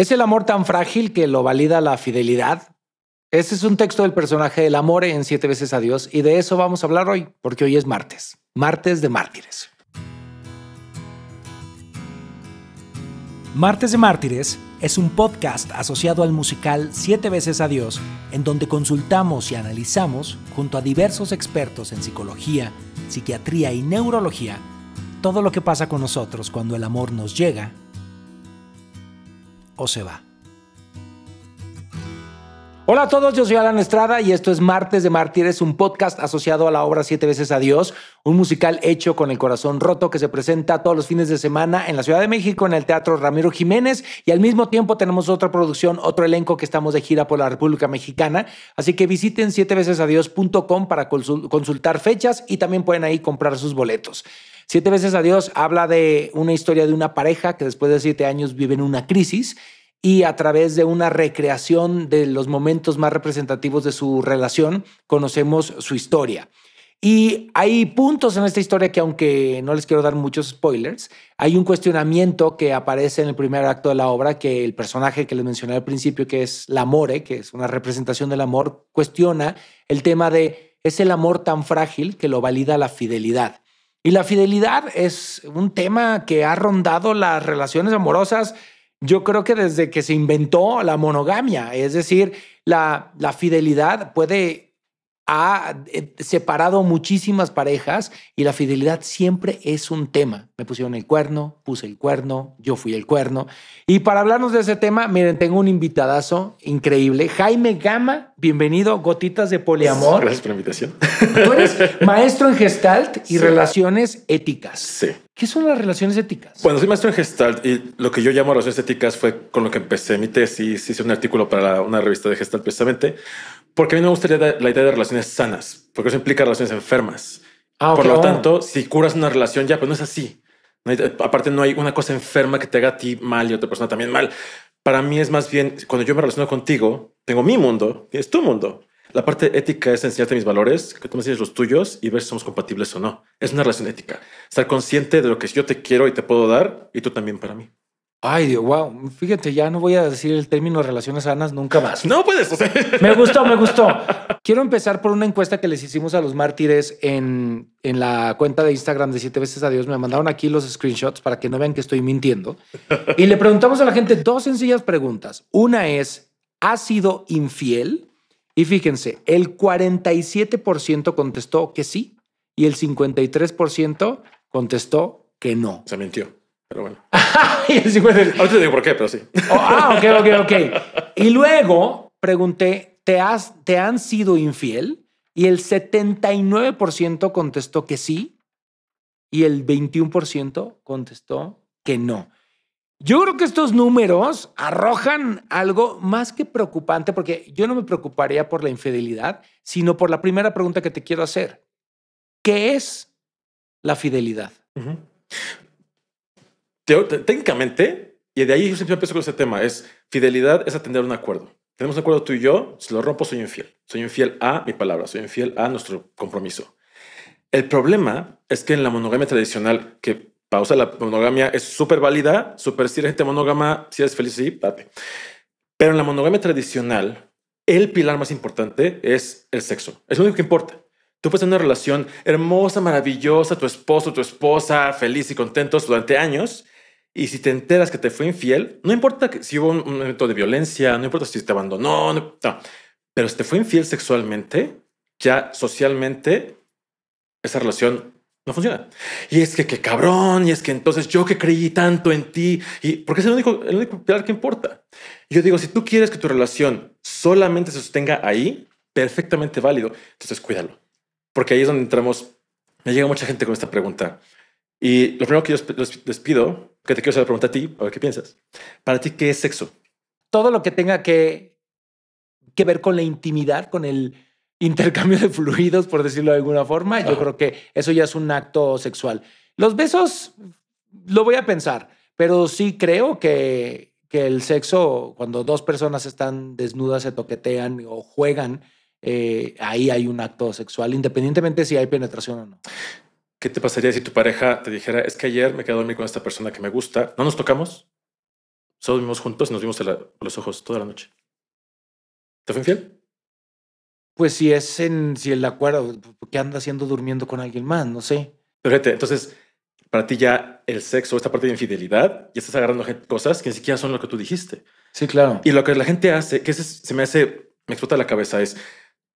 ¿Es el amor tan frágil que lo valida la fidelidad? Este es un texto del personaje del amor en Siete veces a Dios y de eso vamos a hablar hoy, porque hoy es martes, martes de mártires. Martes de Mártires es un podcast asociado al musical Siete veces a Dios, en donde consultamos y analizamos, junto a diversos expertos en psicología, psiquiatría y neurología, todo lo que pasa con nosotros cuando el amor nos llega o se va. Hola a todos, yo soy Alan Estrada y esto es Martes de Mártires, un podcast asociado a la obra Siete veces a Dios, un musical hecho con el corazón roto que se presenta todos los fines de semana en la Ciudad de México en el Teatro Ramiro Jiménez y al mismo tiempo tenemos otra producción, otro elenco que estamos de gira por la República Mexicana, así que visiten siete veces dios.com para consultar fechas y también pueden ahí comprar sus boletos. Siete veces a Dios habla de una historia de una pareja que después de siete años vive en una crisis y a través de una recreación de los momentos más representativos de su relación conocemos su historia. Y hay puntos en esta historia que, aunque no les quiero dar muchos spoilers, hay un cuestionamiento que aparece en el primer acto de la obra que el personaje que les mencioné al principio, que es Lamore, que es una representación del amor, cuestiona el tema de ¿es el amor tan frágil que lo valida la fidelidad? Y la fidelidad es un tema que ha rondado las relaciones amorosas, yo creo que desde que se inventó la monogamia, es decir, la, la fidelidad puede ha eh, separado muchísimas parejas y la fidelidad siempre es un tema. Me pusieron el cuerno, puse el cuerno, yo fui el cuerno. Y para hablarnos de ese tema, miren, tengo un invitadazo increíble, Jaime Gama. Bienvenido, Gotitas de Poliamor. Gracias por la invitación. Tú eres maestro en Gestalt y Relaciones Éticas. Sí. ¿Qué son las relaciones éticas? Bueno, soy maestro en Gestalt y lo que yo llamo relaciones éticas fue con lo que empecé mi tesis. Hice un artículo para una revista de Gestalt precisamente, porque a mí me gustaría la idea de relaciones sanas, porque eso implica relaciones enfermas. Ah, Por lo oh. tanto, si curas una relación ya, pues no es así. Eh, aparte, no hay una cosa enferma que te haga a ti mal y a otra persona también mal. Para mí es más bien cuando yo me relaciono contigo, tengo mi mundo, y es tu mundo. La parte ética es enseñarte mis valores, que tú me enseñes los tuyos y ver si somos compatibles o no. Es una relación ética. Estar consciente de lo que yo te quiero y te puedo dar y tú también para mí. Ay, Dios, wow. Fíjate, ya no voy a decir el término relaciones sanas nunca más. No puedes. Me gustó, me gustó. Quiero empezar por una encuesta que les hicimos a los mártires en, en la cuenta de Instagram de Siete veces a Dios. Me mandaron aquí los screenshots para que no vean que estoy mintiendo. Y le preguntamos a la gente dos sencillas preguntas. Una es, ¿has sido infiel? Y fíjense, el 47% contestó que sí y el 53% contestó que no. Se mintió, pero bueno. y Ahorita te digo por qué, pero sí. Oh, ah, ok, Y luego pregunté, ¿te, has, ¿te han sido infiel? Y el 79% contestó que sí y el 21% contestó que no. Yo creo que estos números arrojan algo más que preocupante, porque yo no me preocuparía por la infidelidad, sino por la primera pregunta que te quiero hacer. ¿Qué es la fidelidad? técnicamente, y de ahí yo siempre empiezo con ese tema, es fidelidad es atender un acuerdo. Tenemos un acuerdo tú y yo, si lo rompo soy infiel. Soy infiel a mi palabra, soy infiel a nuestro compromiso. El problema es que en la monogamia tradicional, que pausa la monogamia es súper válida, súper si eres gente monógama, si eres feliz, sí, date. Pero en la monogamia tradicional, el pilar más importante es el sexo. Es lo único que importa. Tú puedes tener una relación hermosa, maravillosa, tu esposo, tu esposa, feliz y contentos durante años. Y si te enteras que te fue infiel, no importa si hubo un momento de violencia, no importa si te abandonó, pero si te fue infiel sexualmente, ya socialmente, esa relación no funciona. Y es que, qué cabrón, y es que entonces yo que creí tanto en ti, y porque es el único, el único pilar que importa. Yo digo, si tú quieres que tu relación solamente se sostenga ahí, perfectamente válido, entonces cuídalo. Porque ahí es donde entramos. Me llega mucha gente con esta pregunta. Y lo primero que yo les pido, que te quiero hacer la pregunta a ti, a ver qué piensas. Para ti, ¿qué es sexo? Todo lo que tenga que, que ver con la intimidad, con el, intercambio de fluidos, por decirlo de alguna forma. Yo creo que eso ya es un acto sexual. Los besos, lo voy a pensar, pero sí creo que, que el sexo, cuando dos personas están desnudas, se toquetean o juegan, eh, ahí hay un acto sexual, independientemente si hay penetración o no. ¿Qué te pasaría si tu pareja te dijera, es que ayer me quedé dormir con esta persona que me gusta, no nos tocamos, solo vivimos juntos y nos vimos los ojos toda la noche? ¿Te fue infiel? Pues si es en si el acuerdo, que anda haciendo durmiendo con alguien más? No sé. entonces, para ti ya el sexo, esta parte de infidelidad, ya estás agarrando cosas que ni siquiera son lo que tú dijiste. Sí, claro. Y lo que la gente hace, que se me hace, me explota la cabeza, es,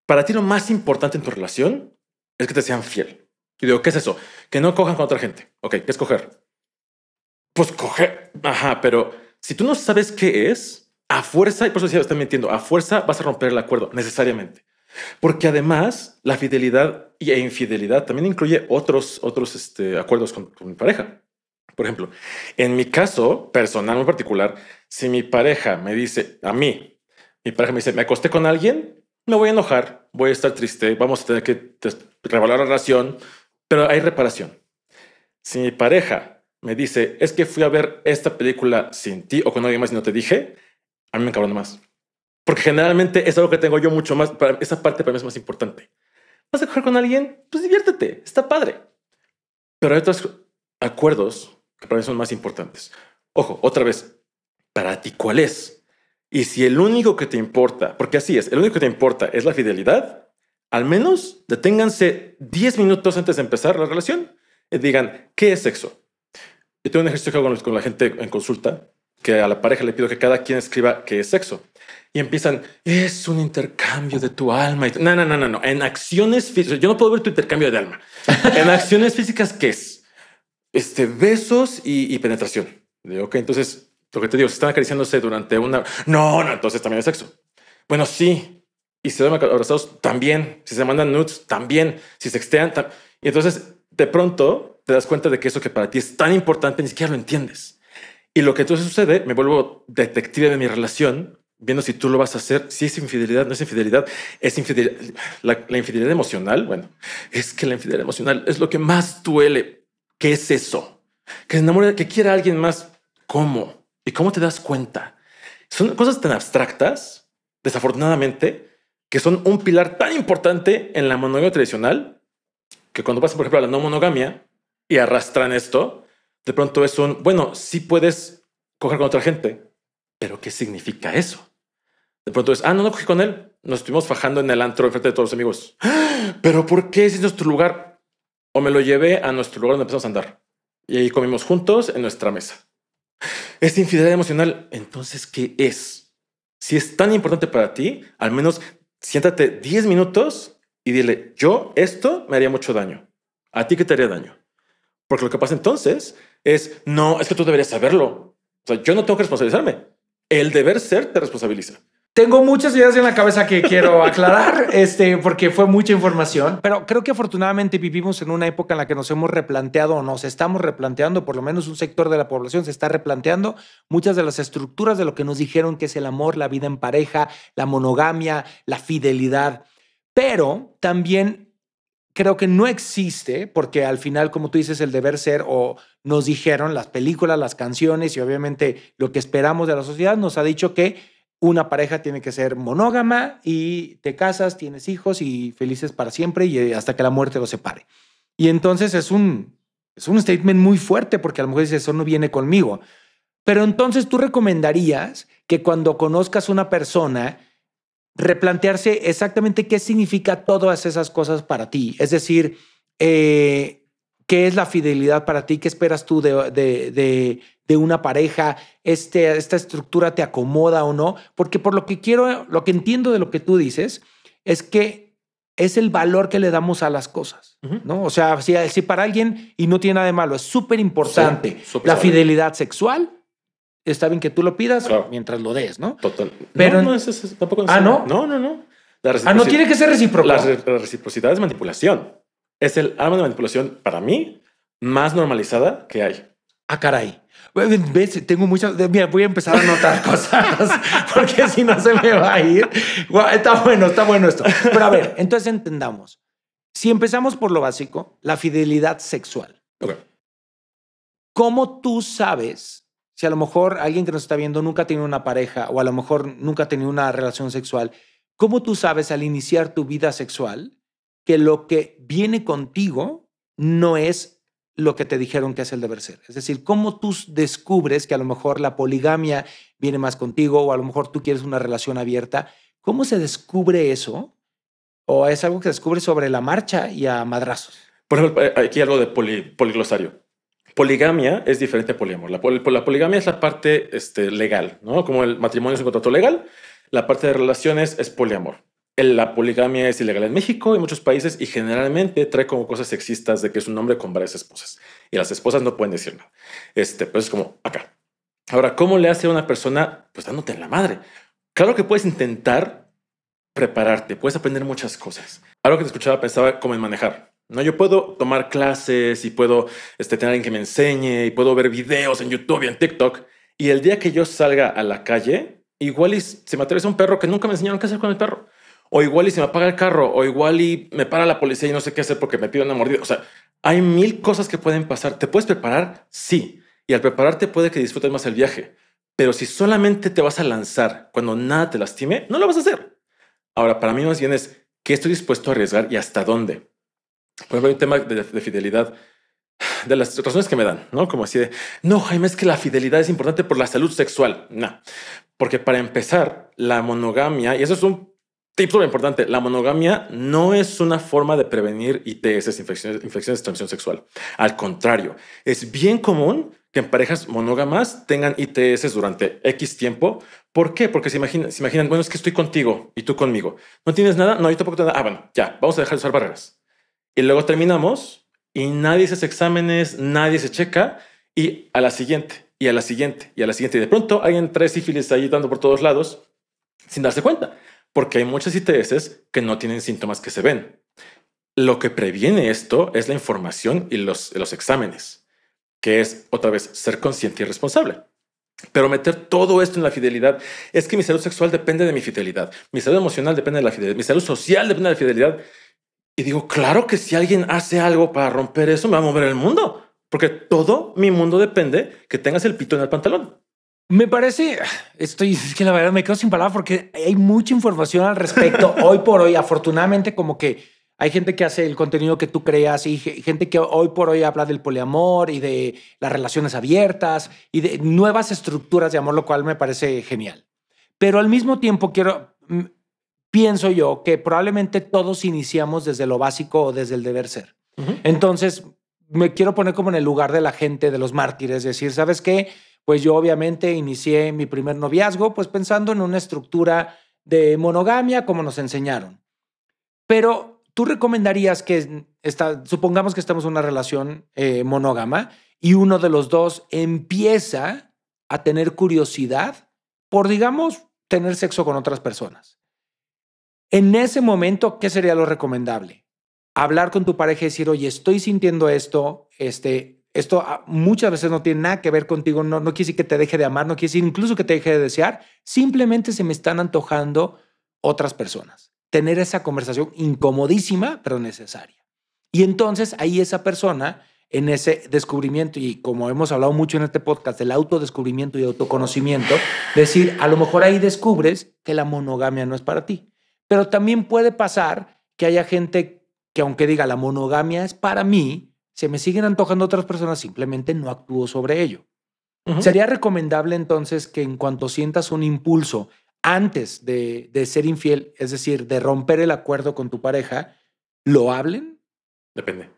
para ti lo más importante en tu relación es que te sean fiel. Y digo, ¿qué es eso? Que no cojan con otra gente. Ok, ¿qué es coger? Pues coger. Ajá, pero si tú no sabes qué es, a fuerza, y por eso decía, están mintiendo, a fuerza vas a romper el acuerdo, necesariamente. Porque además la fidelidad e infidelidad también incluye otros, otros este, acuerdos con, mi pareja. Por ejemplo, en mi caso personal en particular, si mi pareja me dice a mí, mi pareja me dice, me acosté con alguien, me voy a enojar, voy a estar triste, vamos a tener que revaluar la relación, pero hay reparación. Si mi pareja me dice, es que fui a ver esta película sin ti o con alguien más y no te dije, a mí me encabrona más. Porque generalmente es algo que tengo yo mucho más. esa parte para mí es más importante. Vas a coger con alguien, pues diviértete, está padre. Pero hay otros acuerdos que para mí son más importantes. Ojo, otra vez, para ti, ¿cuál es? Y si el único que te importa, porque así es, el único que te importa es la fidelidad, al menos deténganse 10 minutos antes de empezar la relación y digan, ¿qué es sexo? Yo tengo un ejercicio que hago con la gente en consulta, que a la pareja le pido que cada quien escriba qué es sexo y empiezan, es un intercambio de tu alma. No, no, no, no, no. En acciones físicas, yo no puedo ver tu intercambio de alma. En acciones físicas, ¿qué es? Este, besos y, penetración. ok, entonces, lo que te digo, se están acariciándose durante una... No, no, entonces también es sexo. Bueno, sí. Y se dan abrazados también. Si se mandan nudes, también. Si se tam... Y entonces, de pronto, te das cuenta de que eso que para ti es tan importante, ni siquiera lo entiendes. Y lo que entonces sucede, me vuelvo detective de mi relación viendo si tú lo vas a hacer, si es infidelidad, no es infidelidad, es infidelidad. La, infidelidad emocional, bueno, es que la infidelidad emocional es lo que más duele. ¿Qué es eso? Que se que quiera alguien más. ¿Cómo? ¿Y cómo te das cuenta? Son cosas tan abstractas, desafortunadamente, que son un pilar tan importante en la monogamia tradicional que cuando pasan, por ejemplo, a la no monogamia y arrastran esto, de pronto es un, bueno, sí puedes coger con otra gente, pero ¿qué significa eso? De pronto es, ah, no, no cogí con él. Nos estuvimos fajando en el antro frente de todos los amigos. Pero ¿por qué es nuestro lugar? O me lo llevé a nuestro lugar donde empezamos a andar. Y ahí comimos juntos en nuestra mesa. Esta infidelidad emocional, entonces, ¿qué es? Si es tan importante para ti, al menos siéntate 10 minutos y dile, yo esto me haría mucho daño. ¿A ti qué te haría daño? Porque lo que pasa entonces es, no, es que tú deberías saberlo. O sea, yo no tengo que responsabilizarme. El deber ser te responsabiliza. Tengo muchas ideas en la cabeza que quiero aclarar, este, porque fue mucha información, pero creo que afortunadamente vivimos en una época en la que nos hemos replanteado o nos estamos replanteando, por lo menos un sector de la población se está replanteando muchas de las estructuras de lo que nos dijeron que es el amor, la vida en pareja, la monogamia, la fidelidad, pero también creo que no existe, porque al final, como tú dices, el deber ser o nos dijeron las películas, las canciones y obviamente lo que esperamos de la sociedad nos ha dicho que una pareja tiene que ser monógama y te casas, tienes hijos y felices para siempre y eh, hasta que la muerte los separe. Y entonces es un, es un statement muy fuerte porque a lo mejor eso no viene conmigo. Pero entonces tú recomendarías que cuando conozcas una persona, replantearse exactamente qué significa todas esas cosas para ti. Es decir, eh, qué es la fidelidad para ti, qué esperas tú de, de, de de una pareja, este, esta estructura te acomoda o no, porque por lo que quiero, lo que entiendo de lo que tú dices, es que es el valor que le damos a las cosas, ¿no? O sea, si, para alguien, y no tiene nada de malo, es súper importante la fidelidad sexual, está bien que tú lo pidas mientras lo des, ¿no? Total. Pero, no, no es, ¿Ah, no? No, no, no. ah, no tiene que ser recíproco. La, la reciprocidad es manipulación. Es el arma de manipulación, para mí, más normalizada que hay. Ah, caray. Tengo muchas. Mira, voy a empezar a anotar cosas porque si no se me va a ir. Está bueno, está bueno esto. Pero a ver, entonces entendamos. Si empezamos por lo básico, la fidelidad sexual. Okay. ¿Cómo tú sabes si a lo mejor alguien que nos está viendo nunca ha tenido una pareja o a lo mejor nunca ha tenido una relación sexual? ¿Cómo tú sabes al iniciar tu vida sexual que lo que viene contigo no es lo que te dijeron que es el deber ser. Es decir, cómo tú descubres que a lo mejor la poligamia viene más contigo o a lo mejor tú quieres una relación abierta. ¿Cómo se descubre eso? ¿O es algo que se descubre sobre la marcha y a madrazos? Por ejemplo, eh, aquí algo de poliglosario. Poligamia es diferente a poliamor. La, poligamia es la parte este, legal, ¿no? Como el matrimonio es un contrato legal, la parte de relaciones es poliamor la poligamia es ilegal en México y muchos países y generalmente trae como cosas sexistas de que es un hombre con varias esposas y las esposas no pueden decir nada. Este, pues es como acá. Ahora, ¿cómo le hace a una persona? Pues dándote en la madre. Claro que puedes intentar prepararte, puedes aprender muchas cosas. Algo que te escuchaba pensaba cómo manejar. No, yo puedo tomar clases y puedo este, tener alguien que me enseñe y puedo ver videos en YouTube y en TikTok. Y el día que yo salga a la calle, igual se me atraviesa un perro que nunca me enseñaron qué hacer con el perro o igual y se me apaga el carro, o igual y me para la policía y no sé qué hacer porque me piden una mordida. O sea, hay mil cosas que pueden pasar. ¿Te puedes preparar? Sí. Y al prepararte puede que disfrutes más el viaje. Pero si solamente te vas a lanzar cuando nada te lastime, no lo vas a hacer. Ahora, para mí más bien es qué estoy dispuesto a arriesgar y hasta dónde. Por ejemplo, hay un tema de, de fidelidad de las razones que me dan, ¿no? Como así de, no, Jaime, es que la fidelidad es importante por la salud sexual. No, porque para empezar, la monogamia, y eso es un Tip súper importante, la monogamia no es una forma de prevenir ITS, infecciones, infecciones de transmisión sexual. Al contrario, es bien común que en parejas monógamas tengan ITS durante X tiempo. ¿Por qué? Porque se imaginan, se imaginan, bueno, es que estoy contigo y tú conmigo. ¿No tienes nada? No, yo tampoco nada. Ah, bueno, ya, vamos a dejar de usar barreras. Y luego terminamos y nadie se hace exámenes, nadie se checa y a la siguiente, y a la siguiente, y a la siguiente. Y de pronto alguien trae sífilis ahí dando por todos lados sin darse cuenta porque hay muchas ITS que no tienen síntomas que se ven. Lo que previene esto es la información y los, exámenes, que es otra vez ser consciente y responsable. Pero meter todo esto en la fidelidad es que mi salud sexual depende de mi fidelidad, mi salud emocional depende de la fidelidad, mi salud social depende de la fidelidad. Y digo, claro que si alguien hace algo para romper eso, me va a mover el mundo, porque todo mi mundo depende que tengas el pito en el pantalón. Me parece, estoy, es que la verdad me quedo sin palabras porque hay mucha información al respecto hoy por hoy. Afortunadamente, como que hay gente que hace el contenido que tú creas y gente que hoy por hoy habla del poliamor y de las relaciones abiertas y de nuevas estructuras de amor, lo cual me parece genial. Pero al mismo tiempo quiero, mm, pienso yo que probablemente todos iniciamos desde lo básico o desde el deber ser. Entonces, me quiero poner como en el lugar de la gente, de los mártires, decir, ¿sabes qué? pues yo obviamente inicié mi primer noviazgo, pues pensando en una estructura de monogamia como nos enseñaron. Pero tú recomendarías que, supongamos que estamos en una relación eh, monógama y uno de los dos empieza a tener curiosidad por, digamos, tener sexo con otras personas. En ese momento, ¿qué sería lo recomendable? Hablar con tu pareja y decir, oye, estoy sintiendo esto, este, esto ah, muchas veces no tiene nada que ver contigo, no, no quiere decir que te deje de amar, no quiere decir incluso que te deje de desear, simplemente se me están antojando otras personas. Tener esa conversación incomodísima, pero necesaria. Y entonces ahí esa persona, en ese descubrimiento, y como hemos hablado mucho en este podcast del autodescubrimiento y autoconocimiento, decir, a lo mejor ahí descubres que la monogamia no es para ti. Pero también puede pasar que haya gente que aunque diga la monogamia es para mí, se me siguen antojando otras personas, simplemente no actúo sobre ello. Sería recomendable entonces que en cuanto sientas un impulso antes de, de, ser infiel, es decir, de romper el acuerdo con tu pareja, lo hablen? Depende.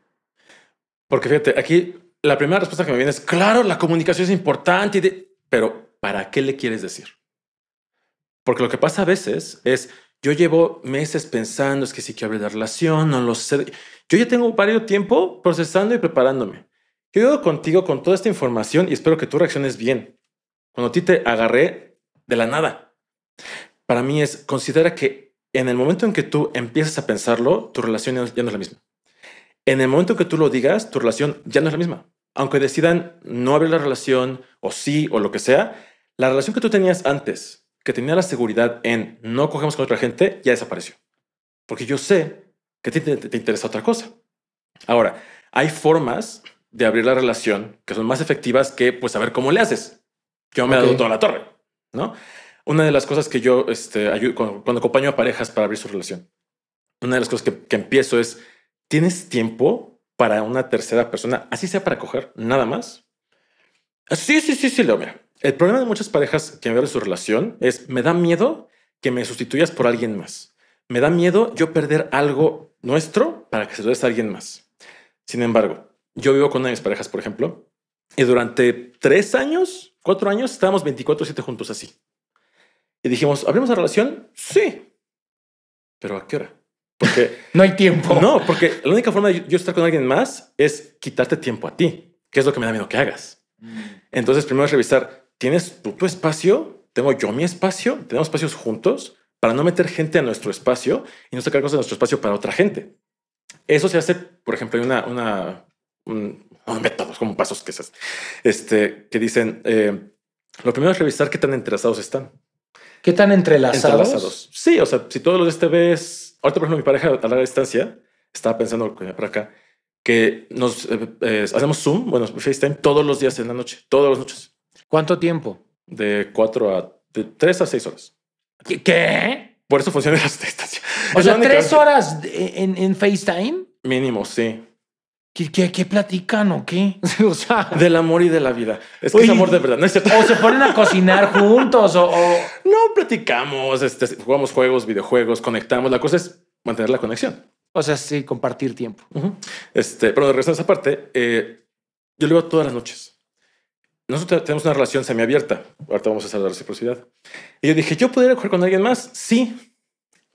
Porque fíjate, aquí la primera respuesta que me viene es, claro, la comunicación es importante, pero ¿para qué le quieres decir? Porque lo que pasa a veces es, yo llevo meses pensando, es que sí quiero abrir la relación, no lo sé. Yo ya tengo varios tiempo procesando y preparándome. Quedo contigo con toda esta información y espero que tú reacciones bien. Cuando a ti te agarré de la nada. Para mí es, considera que en el momento en que tú empiezas a pensarlo, tu relación ya no es la misma. En el momento que tú lo digas, tu relación ya no es la misma. Aunque decidan no abrir la relación o sí o lo que sea, la relación que tú tenías antes que tenía la seguridad en no cogemos con otra gente ya desapareció. Porque yo sé que te, te, interesa otra cosa. Ahora, hay formas de abrir la relación que son más efectivas que pues saber cómo le haces. Yo me he dado toda la torre, ¿no? Una de las cosas que yo este, cuando, acompaño a parejas para abrir su relación, una de las cosas que, que empiezo es, ¿tienes tiempo para una tercera persona? Así sea para coger, nada más. Sí, sí, sí, sí, Leo, mira, el problema de muchas parejas que me de su relación es me da miedo que me sustituyas por alguien más. Me da miedo yo perder algo nuestro para que se lo des a alguien más. Sin embargo, yo vivo con una de mis parejas, por ejemplo, y durante tres años, cuatro años, estábamos 24-7 juntos así. Y dijimos, ¿abrimos la relación? Sí. ¿Pero a qué hora? Porque no hay tiempo. No, porque la única forma de yo estar con alguien más es quitarte tiempo a ti, que es lo que me da miedo que hagas. Mm. Entonces, primero es revisar tienes tu espacio, tengo yo mi espacio, tenemos espacios juntos para no meter gente a nuestro espacio y no sacar cosas de nuestro espacio para otra gente. Eso se hace, por ejemplo, hay una, una un, método, como pasos que es este, que dicen eh, lo primero es revisar qué tan entrelazados están. ¿Qué tan entrelazados? Sí, o sea, si todos los días este ves, ahorita por ejemplo mi pareja a larga distancia estaba pensando por acá que nos eh, eh, hacemos Zoom, bueno, FaceTime todos los días en la noche, todas las noches. ¿Cuánto tiempo? De cuatro a de tres a seis horas. ¿Qué? Por eso funciona las estación. O sea, tres horas en, en FaceTime. Mínimo, sí. ¿Qué, qué, platican o qué? o sea, del amor y de la vida. Es que es amor de verdad, O se ponen a cocinar juntos o, No platicamos, este, jugamos juegos, videojuegos, conectamos. La cosa es mantener la conexión. O sea, sí, compartir tiempo. Este, pero de regreso a esa parte, eh, yo lo veo todas las noches nosotros tenemos una relación semiabierta. Ahorita vamos a hacer la reciprocidad. Y yo dije, ¿yo podría jugar con alguien más? Sí.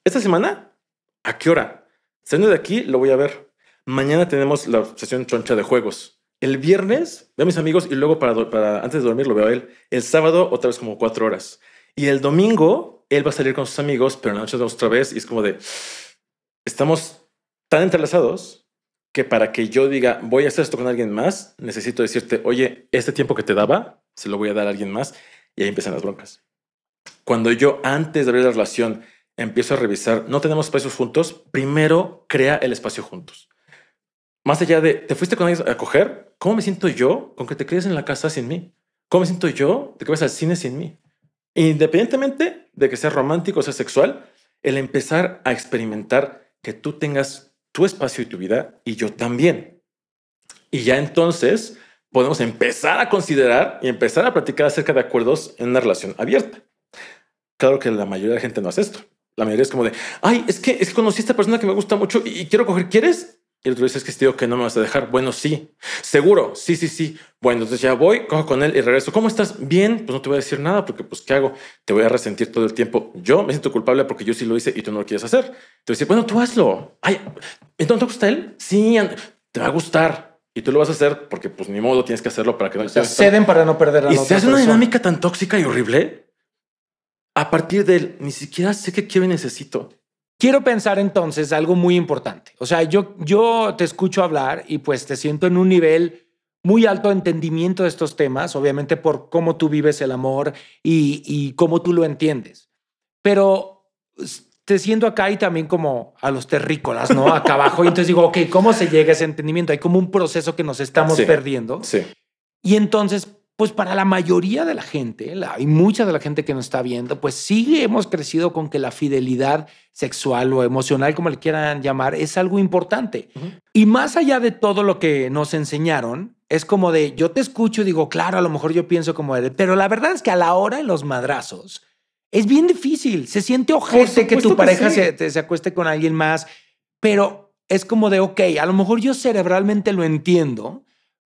¿Esta semana? ¿A qué hora? Saliendo de aquí, lo voy a ver. Mañana tenemos la sesión choncha de juegos. El viernes veo a mis amigos y luego para, para antes de dormir lo veo a él. El sábado otra vez como cuatro horas. Y el domingo él va a salir con sus amigos, pero en la noche otra vez y es como de, estamos tan entrelazados que para que yo diga, voy a hacer esto con alguien más, necesito decirte, oye, este tiempo que te daba, se lo voy a dar a alguien más. Y ahí empiezan las broncas. Cuando yo antes de abrir la relación empiezo a revisar, no tenemos espacios juntos, primero crea el espacio juntos. Más allá de, ¿te fuiste con alguien a coger? ¿Cómo me siento yo con que te quedes en la casa sin mí? ¿Cómo me siento yo de que vas al cine sin mí? Independientemente de que sea romántico o sea sexual, el empezar a experimentar que tú tengas tu espacio y tu vida y yo también. Y ya entonces podemos empezar a considerar y empezar a platicar acerca de acuerdos en una relación abierta. Claro que la mayoría de la gente no hace esto. La mayoría es como de, ay, es que, es conocí a esta persona que me gusta mucho y quiero coger, ¿quieres? Y el otro dice, es que te digo que no me vas a dejar. Bueno, sí, seguro, sí, sí, sí. Bueno, entonces ya voy, cojo con él y regreso. ¿Cómo estás? Bien, pues no te voy a decir nada porque pues ¿qué hago? Te voy a resentir todo el tiempo. Yo me siento culpable porque yo sí lo hice y tú no lo quieres hacer. Te voy a decir, bueno, tú hazlo. Ay, ¿entonces te gusta él? Sí, te va a gustar. Y tú lo vas a hacer porque pues ni modo tienes que hacerlo para que no... se ceden para no perder a Y se hace una dinámica tan tóxica y horrible a partir de él. Ni siquiera sé qué quiero y necesito. Quiero pensar entonces algo muy importante. O sea, yo, yo te escucho hablar y pues te siento en un nivel muy alto de entendimiento de estos temas, obviamente por cómo tú vives el amor y, cómo tú lo entiendes. Pero te siento acá y también como a los terrícolas, ¿no? Acá abajo. Y entonces digo, ok, ¿cómo se llega a ese entendimiento? Hay como un proceso que nos estamos perdiendo. Sí. Y entonces pues para la mayoría de la gente, y mucha de la gente que nos está viendo, pues sí hemos crecido con que la fidelidad sexual o emocional, como le quieran llamar, es algo importante. Y más allá de todo lo que nos enseñaron, es como de, yo te escucho y digo, claro, a lo mejor yo pienso como él, pero la verdad es que a la hora de los madrazos es bien difícil, se siente ojete que tu pareja se, acueste con alguien más, pero es como de, ok, a lo mejor yo cerebralmente lo entiendo,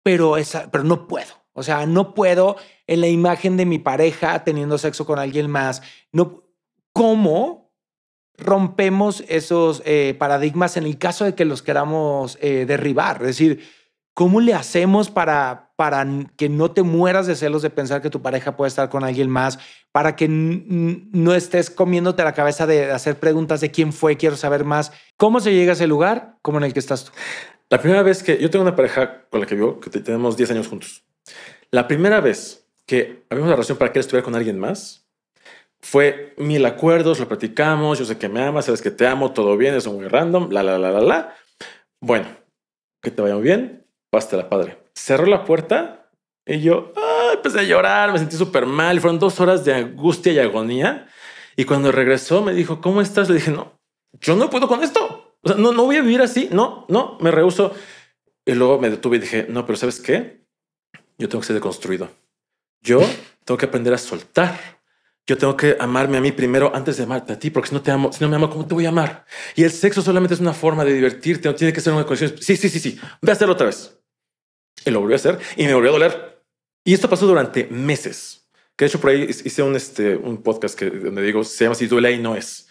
pero, esa, pero no puedo. O sea, no puedo en la imagen de mi pareja teniendo sexo con alguien más. No, ¿Cómo rompemos esos eh, paradigmas en el caso de que los queramos eh, derribar? Es decir, ¿cómo le hacemos para, para que no te mueras de celos de pensar que tu pareja puede estar con alguien más? Para que no estés comiéndote la cabeza de hacer preguntas de quién fue, quiero saber más. ¿Cómo se llega a ese lugar como en el que estás tú? La primera vez que yo tengo una pareja con la que vivo, que tenemos 10 años juntos. La primera vez que habíamos una razón para que él estuviera con alguien más, fue mil acuerdos, lo platicamos, yo sé que me amas, sabes que te amo, todo bien, eso muy random, la, la, la, la, la. Bueno, que te vaya bien, pasta la padre. Cerró la puerta y yo ah, empecé a llorar, me sentí súper mal, fueron dos horas de angustia y agonía. Y cuando regresó me dijo, ¿cómo estás? Le dije, no, yo no puedo con esto, o sea, no, no voy a vivir así, no, no, me rehuso. Y luego me detuve y dije, no, pero ¿sabes qué? yo tengo que ser deconstruido. Yo tengo que aprender a soltar. Yo tengo que amarme a mí primero antes de amarte a ti, porque si no te amo, si no me amo, ¿cómo te voy a amar? Y el sexo solamente es una forma de divertirte, no tiene que ser una conexión. Sí, sí, sí, sí. Voy a hacerlo otra vez. Y lo volví a hacer y me volvió a doler. Y esto pasó durante meses. Que de hecho por ahí hice un, este, un podcast que, donde digo, se llama Si duele y no es.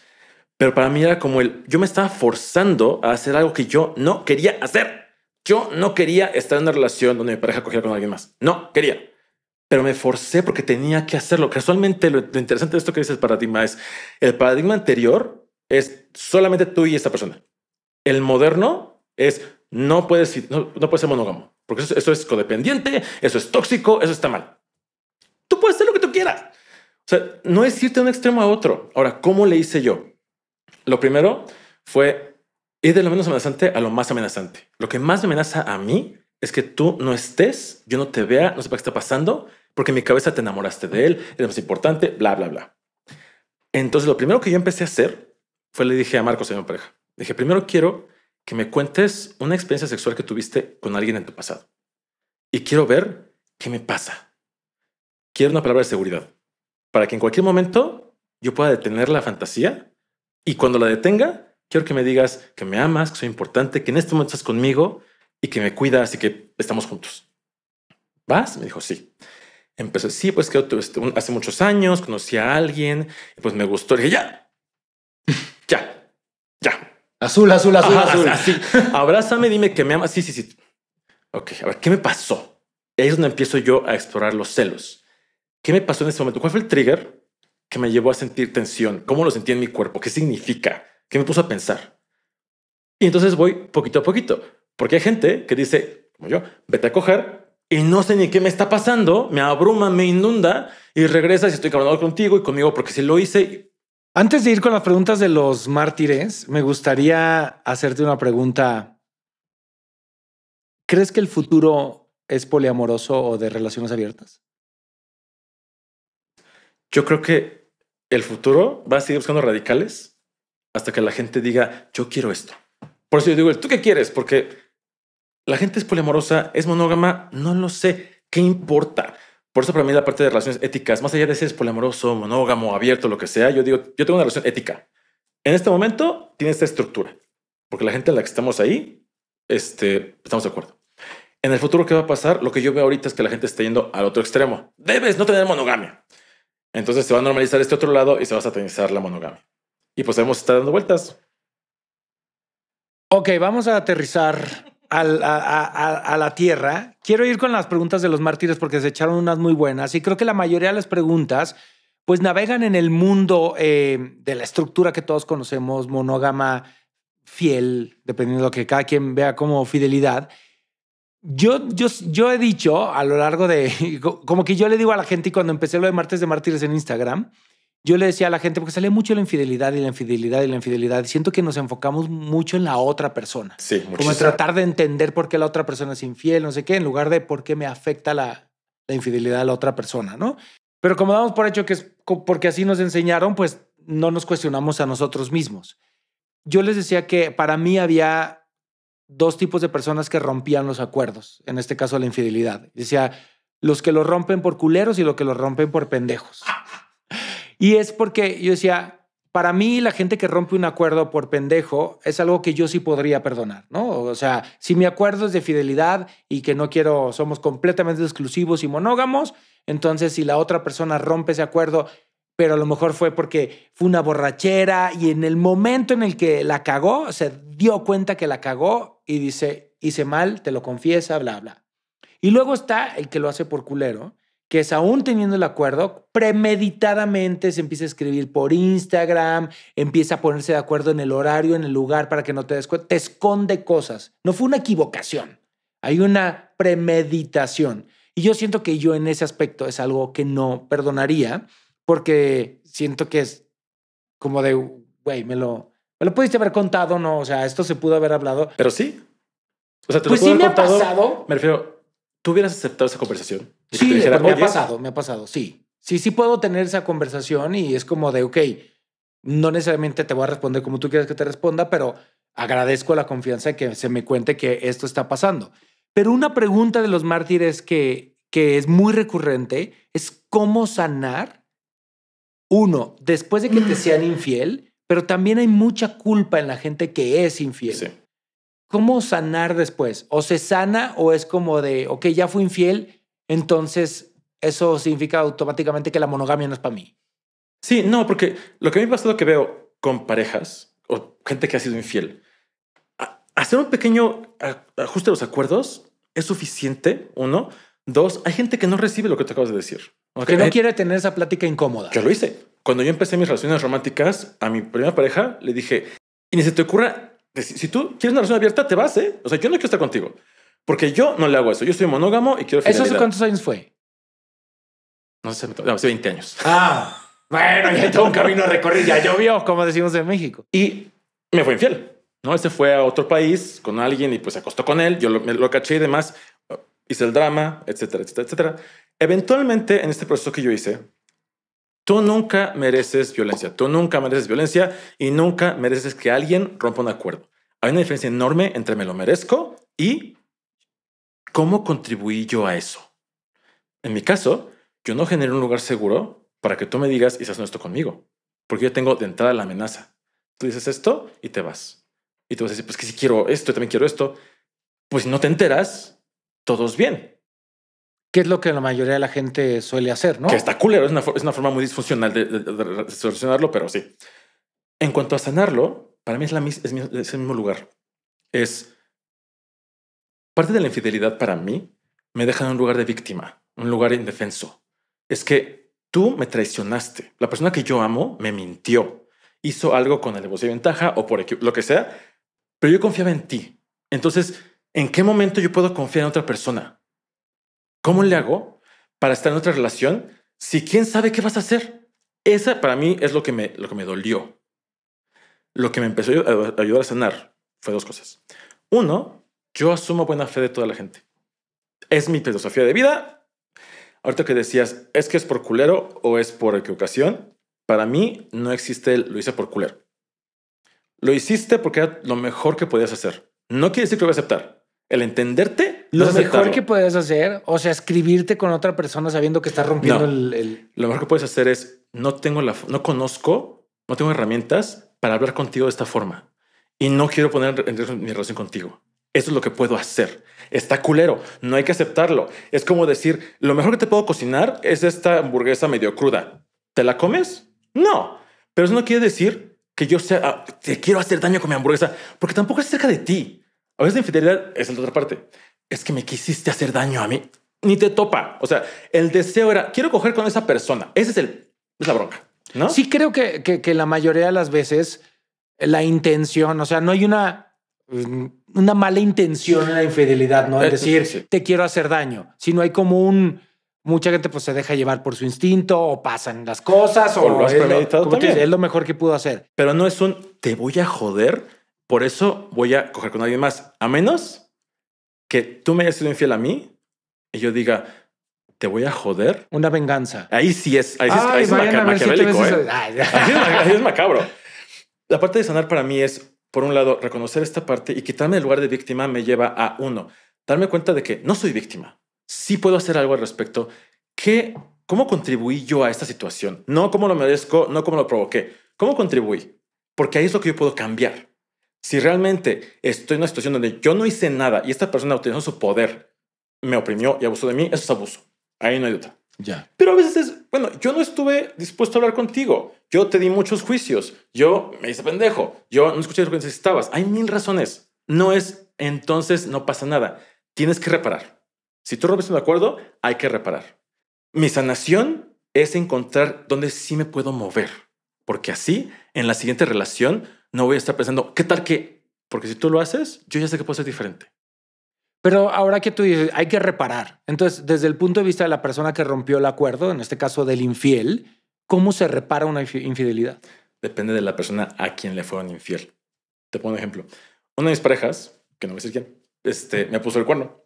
Pero para mí era como el, yo me estaba forzando a hacer algo que yo no quería hacer. Yo no quería estar en una relación donde mi pareja cogiera con alguien más. No quería. Pero me forcé porque tenía que hacerlo. Casualmente, lo, interesante de esto que dices paradigma es el paradigma anterior es solamente tú y esta persona. El moderno es no puedes, no, puedes ser monógamo porque eso, es codependiente, eso es tóxico, eso está mal. Tú puedes hacer lo que tú quieras. O sea, no es irte de un extremo a otro. Ahora, ¿cómo le hice yo? Lo primero fue es de lo menos amenazante a lo más amenazante. Lo que más me amenaza a mí es que tú no estés, yo no te vea, no sepa qué está pasando, porque en mi cabeza te enamoraste de él, es lo más importante, bla, bla, bla. Entonces, lo primero que yo empecé a hacer fue le dije a Marcos, señor mi pareja, dije, primero quiero que me cuentes una experiencia sexual que tuviste con alguien en tu pasado. Y quiero ver qué me pasa. Quiero una palabra de seguridad para que en cualquier momento yo pueda detener la fantasía y cuando la detenga, quiero que me digas que me amas, que soy importante, que en este momento estás conmigo y que me cuidas y que estamos juntos. ¿Vas? Me dijo, sí. Empezó, sí, pues que este, hace muchos años conocí a alguien, y pues me gustó. dije, ya, ya, ya. Azul, azul, azul, azul. Así. Abrázame, dime que me amas. Sí, sí, sí. Ok, a ver, ¿qué me pasó? ahí es donde empiezo yo a explorar los celos. ¿Qué me pasó en ese momento? ¿Cuál fue el trigger que me llevó a sentir tensión? ¿Cómo lo sentí en mi cuerpo? ¿Qué significa? que me puso a pensar. Y entonces voy poquito a poquito, porque hay gente que dice, como yo, vete a coger y no sé ni qué me está pasando, me abruma, me inunda y regresa. y estoy cabronado contigo y conmigo porque si lo hice. Antes de ir con las preguntas de los mártires, me gustaría hacerte una pregunta. ¿Crees que el futuro es poliamoroso o de relaciones abiertas? Yo creo que el futuro va a seguir buscando radicales hasta que la gente diga, yo quiero esto. Por eso yo digo, ¿tú qué quieres? Porque la gente es poliamorosa, es monógama, no lo sé. ¿Qué importa? Por eso para mí la parte de relaciones éticas, más allá de si eres poliamoroso, monógamo, abierto, lo que sea, yo digo, yo tengo una relación ética. En este momento tiene esta estructura, porque la gente en la que estamos ahí, este, estamos de acuerdo. En el futuro, ¿qué va a pasar? Lo que yo veo ahorita es que la gente está yendo al otro extremo. Debes no tener monogamia. Entonces se va a normalizar este otro lado y se va a satanizar la monogamia. Y pues hemos estar dando vueltas. Ok, vamos a aterrizar a, la tierra. Quiero ir con las preguntas de los mártires porque se echaron unas muy buenas y creo que la mayoría de las preguntas pues navegan en el mundo eh, de la estructura que todos conocemos, monógama, fiel, dependiendo de lo que cada quien vea como fidelidad. Yo, yo, yo he dicho a lo largo de, como que yo le digo a la gente cuando empecé lo de martes de mártires en Instagram, yo le decía a la gente, porque sale mucho la infidelidad y la infidelidad y la infidelidad, siento que nos enfocamos mucho en la otra persona. Sí, Como tratar de entender por qué la otra persona es infiel, no sé qué, en lugar de por qué me afecta la, infidelidad a la otra persona, ¿no? Pero como damos por hecho que es porque así nos enseñaron, pues no nos cuestionamos a nosotros mismos. Yo les decía que para mí había dos tipos de personas que rompían los acuerdos, en este caso la infidelidad. Decía, los que lo rompen por culeros y los que lo rompen por pendejos. Y es porque yo decía, para mí la gente que rompe un acuerdo por pendejo es algo que yo sí podría perdonar, ¿no? O sea, si mi acuerdo es de fidelidad y que no quiero, somos completamente exclusivos y monógamos, entonces si la otra persona rompe ese acuerdo, pero a lo mejor fue porque fue una borrachera y en el momento en el que la cagó, se dio cuenta que la cagó y dice, hice mal, te lo confiesa, bla, bla. Y luego está el que lo hace por culero, que es aún teniendo el acuerdo, premeditadamente se empieza a escribir por Instagram, empieza a ponerse de acuerdo en el horario, en el lugar para que no te des cuenta, te esconde cosas. No fue una equivocación, hay una premeditación. Y yo siento que yo en ese aspecto es algo que no perdonaría, porque siento que es como de, güey, me lo, me pudiste haber contado, ¿no? O sea, esto se pudo haber hablado. Pero sí. O sea, pues me ha pasado. Me refiero, tú hubieras aceptado esa conversación. Sí, me ha pasado, me ha pasado, sí. Sí, sí puedo tener esa conversación y es como de, ok, no necesariamente te voy a responder como tú quieres que te responda, pero agradezco la confianza que se me cuente que esto está pasando. Pero una pregunta de los mártires que, que es muy recurrente es cómo sanar, uno, después de que te sean infiel, pero también hay mucha culpa en la gente que es infiel. ¿Cómo sanar después? ¿O se sana o es como de, ok, ya fui infiel, entonces eso significa automáticamente que la monogamia no es para mí. Sí, no, porque lo que a mí me ha pasado que veo con parejas o gente que ha sido infiel, hacer un pequeño ajuste a los acuerdos es suficiente, uno. Dos, hay gente que no recibe lo que te acabas de decir. Que no quiere tener esa plática incómoda. Yo lo hice. Cuando yo empecé mis relaciones románticas, a mi primera pareja le dije, y ni se te ocurra, si tú quieres una relación abierta, te vas, ¿eh? O sea, yo no quiero estar contigo. Porque yo no le hago eso. Yo soy monógamo y quiero ¿Eso hace cuántos años fue? No sé, hace 20 años. Ah, bueno, ya tengo un camino recorrer. Ya llovió, como decimos en México. Y me fue infiel. No, este fue a otro país con alguien y pues se acostó con él. Yo lo, lo caché y demás. Hice el drama, etcétera, etcétera, etcétera. Eventualmente, en este proceso que yo hice, Tú nunca mereces violencia, tú nunca mereces violencia y nunca mereces que alguien rompa un acuerdo. Hay una diferencia enorme entre me lo merezco y ¿Cómo contribuí yo a eso? En mi caso, yo no generé un lugar seguro para que tú me digas y seas esto conmigo, porque yo tengo de entrada la amenaza. Tú dices esto y te vas. Y te vas a decir, pues que si quiero esto, también quiero esto. Pues si no te enteras, todo es bien. ¿Qué es lo que la mayoría de la gente suele hacer, ¿no? Que está culero, es una, forma muy disfuncional de, solucionarlo, pero sí. En cuanto a sanarlo, para mí es, es, es el mismo lugar. Es Parte de la infidelidad para mí me deja en un lugar de víctima, un lugar indefenso. Es que tú me traicionaste. La persona que yo amo me mintió. Hizo algo con el negocio de ventaja o por lo que sea, pero yo confiaba en ti. Entonces, ¿en qué momento yo puedo confiar en otra persona? ¿Cómo le hago para estar en otra relación si quién sabe qué vas a hacer? Esa para mí es lo que me, lo que me dolió. Lo que me empezó a ayudar a sanar fue dos cosas. Uno, yo asumo buena fe de toda la gente. Es mi filosofía de vida. Ahorita que decías, ¿es que es por culero o es por equivocación? Para mí no existe el lo hice por culero. Lo hiciste porque era lo mejor que podías hacer. No quiere decir que lo voy a aceptar. El entenderte lo mejor que puedes hacer, o sea, escribirte con otra persona sabiendo que estás rompiendo el, Lo mejor que puedes hacer es no tengo la, no conozco, no tengo herramientas para hablar contigo de esta forma y no quiero poner en mi relación contigo. Eso es lo que puedo hacer. Está culero, no hay que aceptarlo. Es como decir, lo mejor que te puedo cocinar es esta hamburguesa medio cruda. ¿Te la comes? No, pero eso no quiere decir que yo sea, ah, te quiero hacer daño con mi hamburguesa, porque tampoco es cerca de ti. A veces infidelidad es la otra parte. Es que me quisiste hacer daño a mí. Ni te topa. O sea, el deseo era, quiero coger con esa persona. Ese es el, es la bronca. ¿no? Sí creo que, que la mayoría de las veces la intención, o sea, no hay una una mala intención en la infidelidad, ¿no? Es eh, decir, te quiero hacer daño, Si no hay como un... Mucha gente pues se deja llevar por su instinto o pasan las cosas o, lo es, lo, mejor que pudo hacer. Pero no es un te voy a joder, por eso voy a coger con alguien más, a menos que tú me hayas sido infiel a mí y yo diga, te voy a joder. Una venganza. Ahí sí es, es, ahí es macabro. La parte de sanar para mí es por un lado, reconocer esta parte y quitarme el lugar de víctima me lleva a uno, darme cuenta de que no soy víctima, sí puedo hacer algo al respecto, ¿Qué? cómo contribuí yo a esta situación, no cómo lo merezco, no cómo lo provoqué, cómo contribuí, porque ahí es lo que yo puedo cambiar. Si realmente estoy en una situación donde yo no hice nada y esta persona utilizó su poder, me oprimió y abusó de mí, eso es abuso. Ahí no hay duda. Ya. Pero a veces es, bueno, yo no estuve dispuesto a hablar contigo, yo te di muchos juicios, yo me hice pendejo, yo no escuché lo que necesitabas, hay mil razones. No es, entonces no pasa nada, tienes que reparar. Si tú rompes un acuerdo, hay que reparar. Mi sanación es encontrar dónde sí me puedo mover, porque así en la siguiente relación no voy a estar pensando, ¿qué tal que? Porque si tú lo haces, yo ya sé que puedo ser diferente. Pero ahora que tú dices, hay que reparar. Entonces, desde el punto de vista de la persona que rompió el acuerdo, en este caso del infiel, ¿cómo se repara una infidelidad? Depende de la persona a quien le fueron infiel. Te pongo un ejemplo. Una de mis parejas, que no voy a decir quién, este, me puso el cuerno.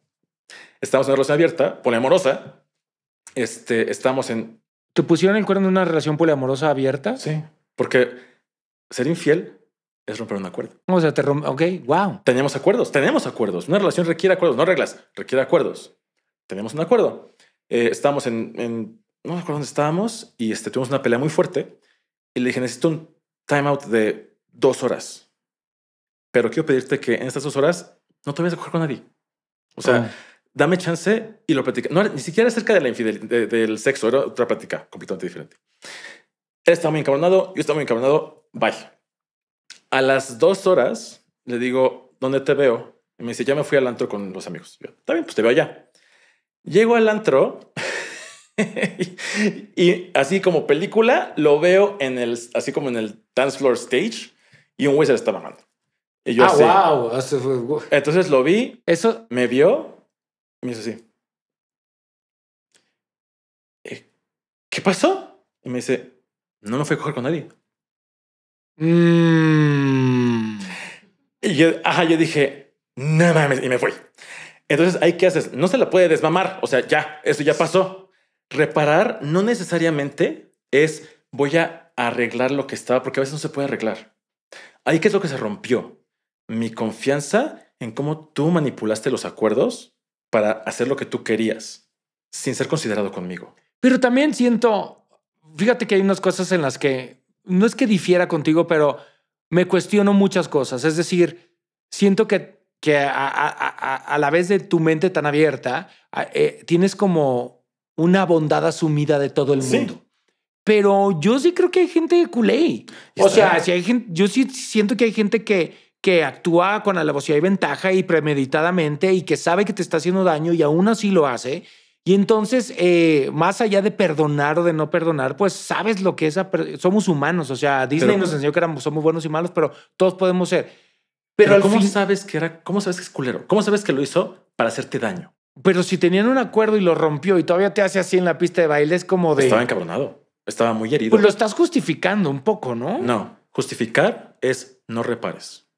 Estamos en una relación abierta, poliamorosa. Este, estamos en... ¿Te pusieron el cuerno en una relación poliamorosa abierta? Sí, porque ser infiel es romper un acuerdo. O sea, te rompe. Ok, wow. Tenemos acuerdos, tenemos acuerdos. Una relación requiere acuerdos, no reglas, requiere acuerdos. Tenemos un acuerdo. Eh, estábamos en, No me acuerdo dónde estábamos y este, tuvimos una pelea muy fuerte y le dije: Necesito un time out de dos horas. Pero quiero pedirte que en estas dos horas no te vayas a coger con nadie. O sea, oh. dame chance y lo practica. No, ni siquiera acerca de la infidelidad, del sexo, era otra plática completamente diferente. Él estaba muy encabronado, yo estaba muy encabronado. Bye a las dos horas le digo, ¿dónde te veo? Y me dice, ya me fui al antro con los amigos. Yo, está bien, pues te veo allá. Llego al antro y así como película, lo veo en el, así como en el dance floor stage y un güey se le Y yo ah, Entonces lo vi, eso me vio y me dice así. Eh, ¿Qué pasó? Y me dice, no me fui a coger con nadie. mmm y yo, yo dije, nada y me fui. Entonces, ¿ahí qué haces? No se la puede desmamar. O sea, ya, eso ya pasó. Reparar no necesariamente es voy a arreglar lo que estaba, porque a veces no se puede arreglar. Ahí qué es lo que se rompió. Mi confianza en cómo tú manipulaste los acuerdos para hacer lo que tú querías, sin ser considerado conmigo. Pero también siento, fíjate que hay unas cosas en las que no es que difiera contigo, pero me cuestiono muchas cosas. Es decir, siento que, que a, a, a, la vez de tu mente tan abierta, eh, tienes como una bondad asumida de todo el mundo. Pero yo sí creo que hay gente de culé. O sea, si hay yo sí siento que hay gente que, que actúa con alevosía y ventaja y premeditadamente y que sabe que te está haciendo daño y aún así lo hace. Y entonces, eh, más allá de perdonar o de no perdonar, pues sabes lo que es. Somos humanos. O sea, Disney nos enseñó que somos buenos y malos, pero todos podemos ser. Pero, ¿cómo sabes que era? ¿Cómo sabes que es culero? ¿Cómo sabes que lo hizo para hacerte daño? Pero si tenían un acuerdo y lo rompió y todavía te hace así en la pista de baile, es como de. Estaba encabronado. Estaba muy herido. Pues lo estás justificando un poco, ¿no? No. Justificar es no repares.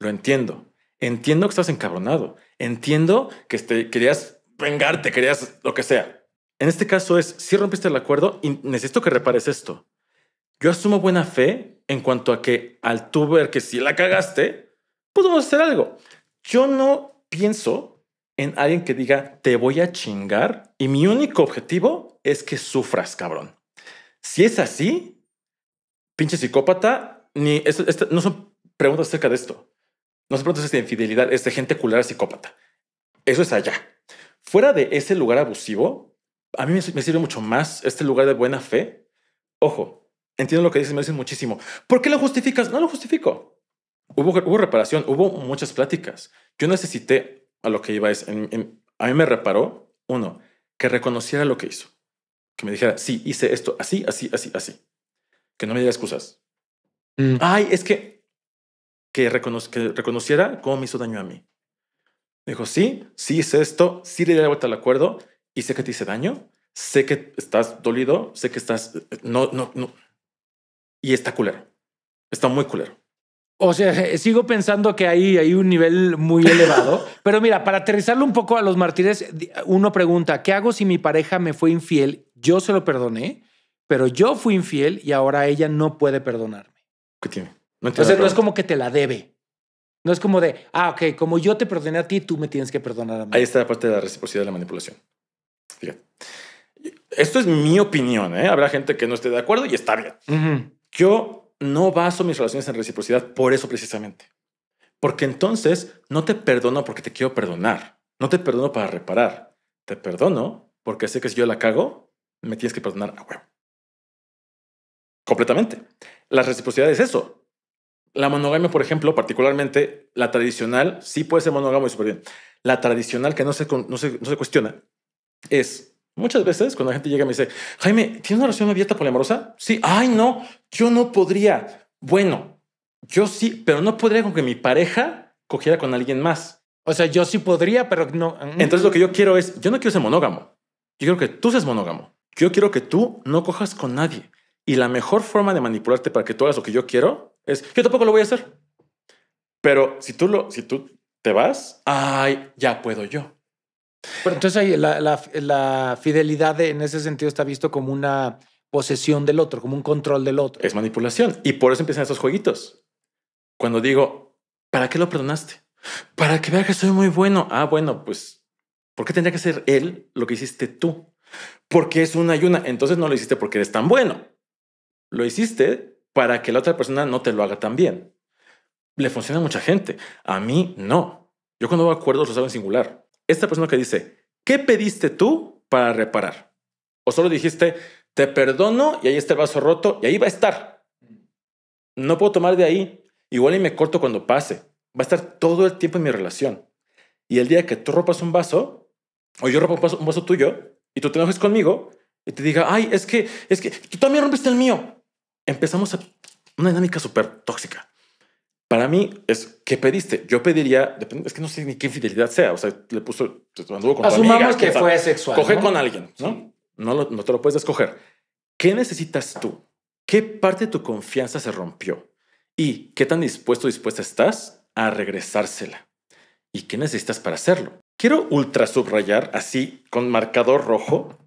Lo entiendo. Entiendo que estás encabronado. Entiendo que te este, querías vengarte, querías lo que sea. En este caso es, si rompiste el acuerdo y necesito que repares esto. Yo asumo buena fe en cuanto a que al tú ver que si la cagaste, podemos hacer algo. Yo no pienso en alguien que diga, te voy a chingar y mi único objetivo es que sufras, cabrón. Si es así, pinche psicópata, ni no son preguntas acerca de esto. No son preguntas de infidelidad, es de gente culera psicópata. Eso es allá. Fuera de ese lugar abusivo, a mí me, sirve mucho más este lugar de buena fe. Ojo, entiendo lo que dices, me dicen muchísimo. ¿Por qué lo justificas? No lo justifico. Hubo, reparación, hubo muchas pláticas. Yo necesité, a lo que iba es, decir. a mí me reparó, uno, que reconociera lo que hizo. Que me dijera, sí, hice esto así, así, así, así. Que no me diera excusas. Mm. Ay, es que que reconociera cómo me hizo daño a mí dijo, sí, sí hice esto, sí le di la vuelta al acuerdo y sé que te hice daño, sé que estás dolido, sé que estás... No, no, no. Y está culero. Está muy culero. O sea, sigo pensando que hay, hay un nivel muy elevado. Pero mira, para aterrizarlo un poco a los mártires, uno pregunta, ¿qué hago si mi pareja me fue infiel? Yo se lo perdoné, pero yo fui infiel y ahora ella no puede perdonarme. ¿Qué tiene? No o sea, no es como que te la debe. No es como de, ah, ok, como yo te perdoné a ti, tú me tienes que perdonar a mí. Ahí está la parte de la reciprocidad de la manipulación. Fíjate. Esto es mi opinión, ¿eh? Habrá gente que no esté de acuerdo y está bien. Yo no baso mis relaciones en reciprocidad por eso precisamente. Porque entonces no te perdono porque te quiero perdonar. No te perdono para reparar. Te perdono porque sé que si yo la cago, me tienes que perdonar a huevo. Completamente. La reciprocidad es eso la monogamia, por ejemplo, particularmente la tradicional, sí puede ser monógamo y súper bien. La tradicional que no se, no se, cuestiona es muchas veces cuando la gente llega y me dice, Jaime, ¿tienes una relación abierta poliamorosa? Sí, ay, no, yo no podría. Bueno, yo sí, pero no podría con que mi pareja cogiera con alguien más. O sea, yo sí podría, pero no. Mm. Entonces lo que yo quiero es, yo no quiero ser monógamo. Yo quiero que tú seas monógamo. Yo quiero que tú no cojas con nadie. Y la mejor forma de manipularte para que tú hagas lo que yo quiero es, yo tampoco lo voy a hacer. Pero si tú, lo, si tú te vas, ay, ya puedo yo. Pero entonces ahí la, fidelidad en ese sentido está visto como una posesión del otro, como un control del otro. Es manipulación. Y por eso empiezan esos jueguitos. Cuando digo, ¿para qué lo perdonaste? Para que vea que soy muy bueno. Ah, bueno, pues, ¿por qué tendría que ser él lo que hiciste tú? Porque es una y Entonces no lo hiciste porque eres tan bueno. Lo hiciste para que la otra persona no te lo haga también. Le funciona a mucha gente. A mí no. Yo cuando hago acuerdos lo hago en singular. Esta persona que dice, ¿qué pediste tú para reparar? O solo dijiste, te perdono y ahí está el vaso roto y ahí va a estar. No puedo tomar de ahí. Igual y me corto cuando pase. Va a estar todo el tiempo en mi relación. Y el día que tú rompas un vaso, o yo rompo un vaso, un vaso tuyo, y tú te enojes conmigo, y te diga, ay, es que, es que tú también rompiste el mío empezamos a una dinámica súper tóxica. Para mí es ¿qué pediste? Yo pediría, es que no sé ni qué fidelidad sea. O sea, le puso, Asumamos que, fue sexual. Coge con alguien, ¿no? No, no te lo puedes escoger. ¿Qué necesitas tú? ¿Qué parte de tu confianza se rompió? ¿Y qué tan dispuesto o dispuesta estás a regresársela? ¿Y qué necesitas para hacerlo? Quiero ultra subrayar así con marcador rojo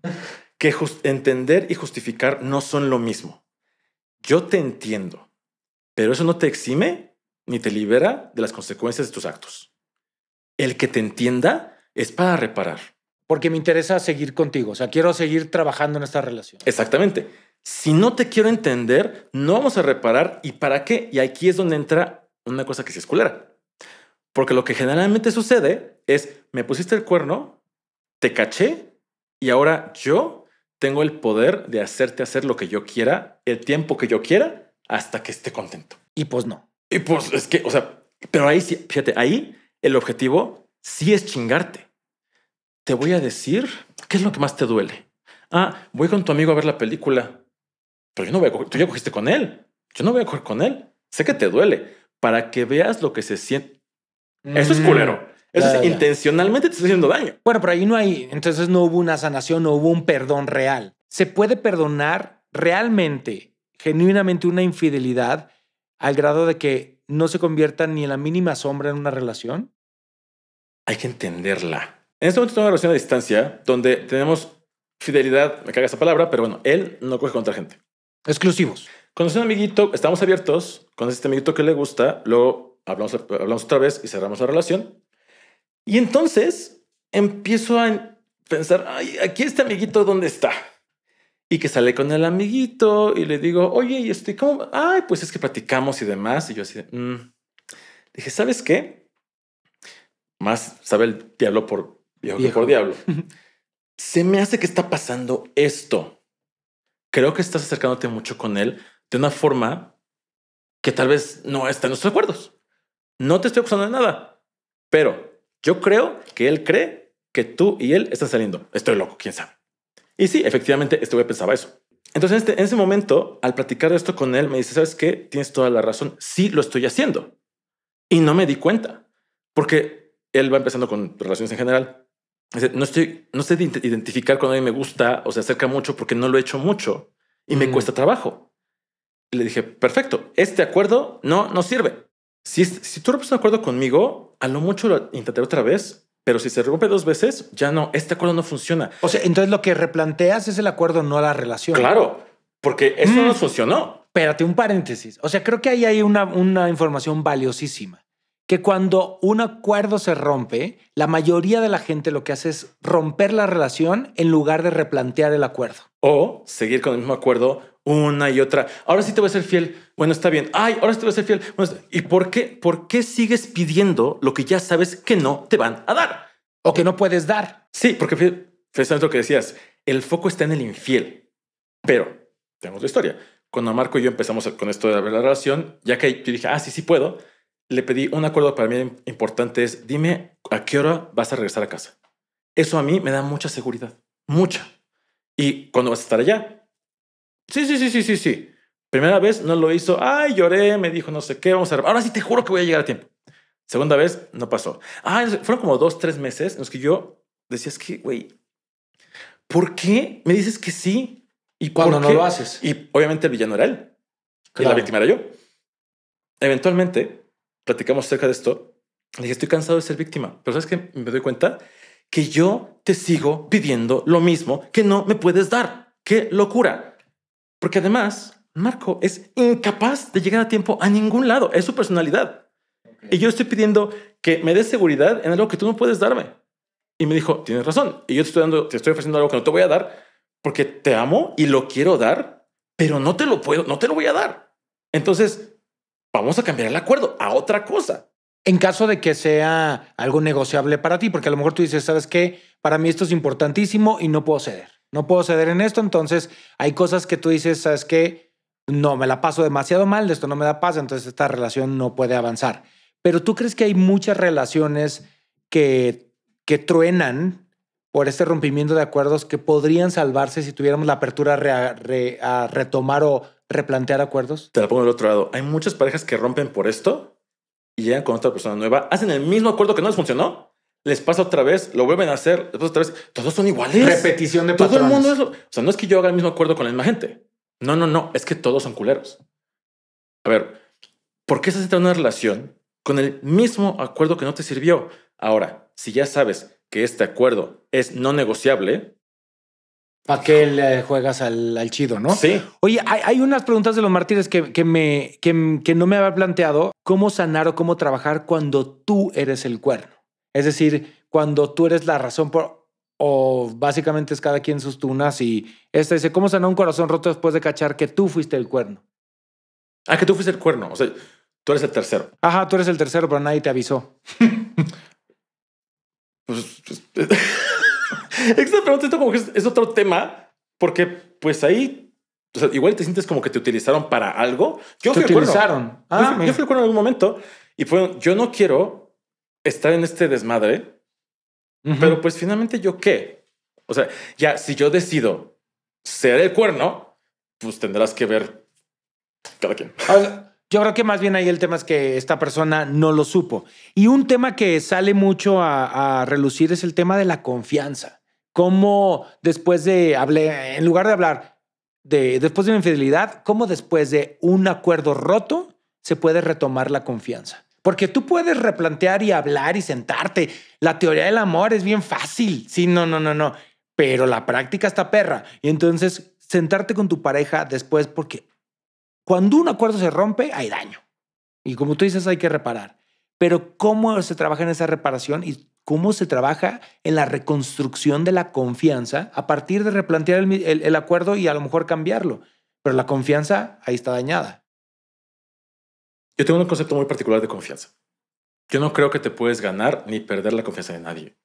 que entender y justificar no son lo mismo. Yo te entiendo, pero eso no te exime ni te libera de las consecuencias de tus actos. El que te entienda es para reparar. Porque me interesa seguir contigo, o sea, quiero seguir trabajando en esta relación. Exactamente. Si no te quiero entender, no vamos a reparar. ¿Y para qué? Y aquí es donde entra una cosa que se esculera. Porque lo que generalmente sucede es, me pusiste el cuerno, te caché y ahora yo tengo el poder de hacerte hacer lo que yo quiera, el tiempo que yo quiera, hasta que esté contento. Y pues no. Y pues es que, o sea, pero ahí sí, fíjate, ahí el objetivo sí es chingarte. Te voy a decir qué es lo que más te duele. Ah, voy con tu amigo a ver la película. Pero yo no voy a coger, tú ya cogiste con él. Yo no voy a coger con él. Sé que te duele para que veas lo que se siente. Eso es mm. culero. Eso es, intencionalmente te está haciendo daño. Bueno, pero ahí no hay, entonces no hubo una sanación, no hubo un perdón real. Se puede perdonar realmente, genuinamente una infidelidad al grado de que no se convierta ni en la mínima sombra en una relación. Hay que entenderla. En este momento tengo una relación a distancia donde tenemos fidelidad, me caga esa palabra, pero bueno, él no coge contra gente. Exclusivos. Conocí un amiguito, estamos abiertos, Conoces este amiguito que le gusta, luego hablamos otra vez y cerramos la relación. Y entonces empiezo a pensar, Ay, aquí este amiguito, ¿dónde está? Y que sale con el amiguito y le digo, oye, ¿y estoy como. Ay, pues es que platicamos y demás. Y yo así, mm". dije, ¿sabes qué? Más sabe el diablo por por diablo. Se me hace que está pasando esto. Creo que estás acercándote mucho con él de una forma que tal vez no está en nuestros acuerdos. No te estoy acusando de nada, pero yo creo que él cree que tú y él están saliendo. Estoy loco, quién sabe. Y sí, efectivamente, este güey pensaba eso. Entonces, en, este, ese momento, al platicar esto con él, me dice, ¿sabes qué? Tienes toda la razón. Sí, lo estoy haciendo. Y no me di cuenta. Porque él va empezando con relaciones en general. Dice, no estoy, no sé identificar cuando a mí me gusta o se acerca mucho porque no lo he hecho mucho y me mm. cuesta trabajo. Y le dije, perfecto, este acuerdo no nos sirve. Si, tú rompes un acuerdo conmigo, a lo mucho lo intentaré otra vez, pero si se rompe dos veces, ya no, este acuerdo no funciona. O sea, entonces lo que replanteas es el acuerdo, no la relación. Claro, porque eso no mm. funcionó. Espérate, un paréntesis. O sea, creo que ahí hay una, una información valiosísima que cuando un acuerdo se rompe, la mayoría de la gente lo que hace es romper la relación en lugar de replantear el acuerdo. O seguir con el mismo acuerdo una y otra. Ahora sí te voy a ser fiel. Bueno, está bien. Ay, ahora sí te voy a ser fiel. ¿Y por qué, por qué sigues pidiendo lo que ya sabes que no te van a dar? O que no puedes dar. Sí, porque es lo que decías. El foco está en el infiel. Pero tenemos la historia. Cuando Marco y yo empezamos con esto de la relación, ya que yo dije, ah, sí, sí puedo, le pedí un acuerdo para mí importante es, dime a qué hora vas a regresar a casa. Eso a mí me da mucha seguridad, mucha. Y cuando vas a estar allá, Sí, sí, sí, sí, sí, sí. Primera vez no lo hizo. Ay, lloré, me dijo no sé qué, vamos a... Ahora sí te juro que voy a llegar a tiempo. Segunda vez no pasó. Ah, fueron como dos, tres meses en los que yo decía, es que, güey, ¿por qué me dices que sí? Y cuando no lo haces. Y obviamente el villano era él. Y la víctima era yo. Eventualmente, platicamos acerca de esto. dije, estoy cansado de ser víctima. Pero sabes que me doy cuenta que yo te sigo pidiendo lo mismo que no me puedes dar. Qué locura. Porque además, Marco es incapaz de llegar a tiempo a ningún lado. Es su personalidad. Y yo estoy pidiendo que me des seguridad en algo que tú no puedes darme. Y me dijo, tienes razón. Y yo te estoy dando, te estoy ofreciendo algo que no te voy a dar porque te amo y lo quiero dar, pero no te lo puedo, no te lo voy a dar. Entonces, vamos a cambiar el acuerdo a otra cosa. En caso de que sea algo negociable para ti, porque a lo mejor tú dices, ¿sabes qué? Para mí esto es importantísimo y no puedo ceder. No puedo ceder en esto, entonces hay cosas que tú dices, ¿sabes qué? No, me la paso demasiado mal, esto no me da paz, entonces esta relación no puede avanzar. Pero tú crees que hay muchas relaciones que, que truenan por este rompimiento de acuerdos que podrían salvarse si tuviéramos la apertura a, retomar o replantear acuerdos? Te la pongo del otro lado. Hay muchas parejas que rompen por esto y llegan con otra persona nueva, hacen el mismo acuerdo que no les funcionó les pasa otra vez, lo vuelven a hacer, después otra vez. Todos son iguales. Repetición de patrones. Todo el mundo es O sea, no es que yo haga el mismo acuerdo con la misma gente. No, no, no. Es que todos son culeros. A ver, ¿por qué estás en una relación con el mismo acuerdo que no te sirvió? Ahora, si ya sabes que este acuerdo es no negociable, ¿Para qué le juegas al, chido, no? Sí. Oye, hay, unas preguntas de los mártires que, me, que no me había planteado. ¿Cómo sanar o cómo trabajar cuando tú eres el cuerno? Es decir, cuando tú eres la razón por, o básicamente es cada quien sus tunas y este dice, ¿cómo sanó un corazón roto después de cachar que tú fuiste el cuerno? Ah, que tú fuiste el cuerno, o sea, tú eres el tercero. Ajá, tú eres el tercero, pero nadie te avisó. pues, esta pues, pregunta es, otro tema, porque pues ahí, o sea, igual te sientes como que te utilizaron para algo. te utilizaron. yo, ah, fui, el cuerno en algún momento y fue, yo no quiero estar en este desmadre. Pero pues finalmente yo qué? O sea, ya si yo decido ser el cuerno, pues tendrás que ver cada quien. Yo creo que más bien ahí el tema es que esta persona no lo supo. Y un tema que sale mucho a, relucir es el tema de la confianza. Cómo después de hablar en lugar de hablar de después de una infidelidad, cómo después de un acuerdo roto se puede retomar la confianza. Porque tú puedes replantear y hablar y sentarte. La teoría del amor es bien fácil. Sí, no, no, no, no. Pero la práctica está perra. Y entonces sentarte con tu pareja después, porque cuando un acuerdo se rompe, hay daño. Y como tú dices, hay que reparar. Pero cómo se trabaja en esa reparación y cómo se trabaja en la reconstrucción de la confianza a partir de replantear el, el acuerdo y a lo mejor cambiarlo. Pero la confianza ahí está dañada. Yo tengo un concepto muy particular de confianza. Yo no creo que te puedes ganar ni perder la confianza de nadie.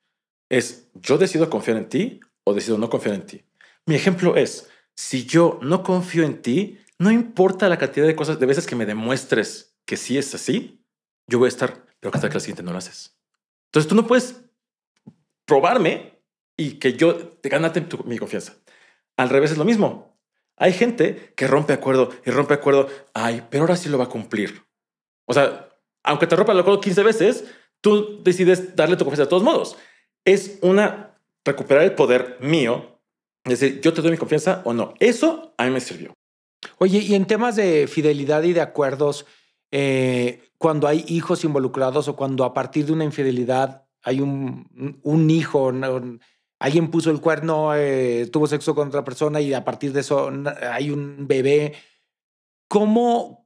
Es yo decido confiar en ti o decido no confiar en ti. Mi ejemplo es, si yo no confío en ti, no importa la cantidad de cosas, de veces que me demuestres que sí es así, yo voy a estar, pero que hasta que la siguiente no lo haces. Entonces tú no puedes probarme y que yo te ganate mi confianza. Al revés es lo mismo. Hay gente que rompe acuerdo y rompe acuerdo. Ay, pero ahora sí lo va a cumplir. O sea, aunque te rompa el acuerdo 15 veces, tú decides darle tu confianza de todos modos. Es una recuperar el poder mío, es decir, yo te doy mi confianza o no. Eso a mí me sirvió. Oye, y en temas de fidelidad y de acuerdos, eh, cuando hay hijos involucrados o cuando a partir de una infidelidad hay un, hijo, alguien puso el cuerno, eh, tuvo sexo con otra persona y a partir de eso hay un bebé. ¿Cómo,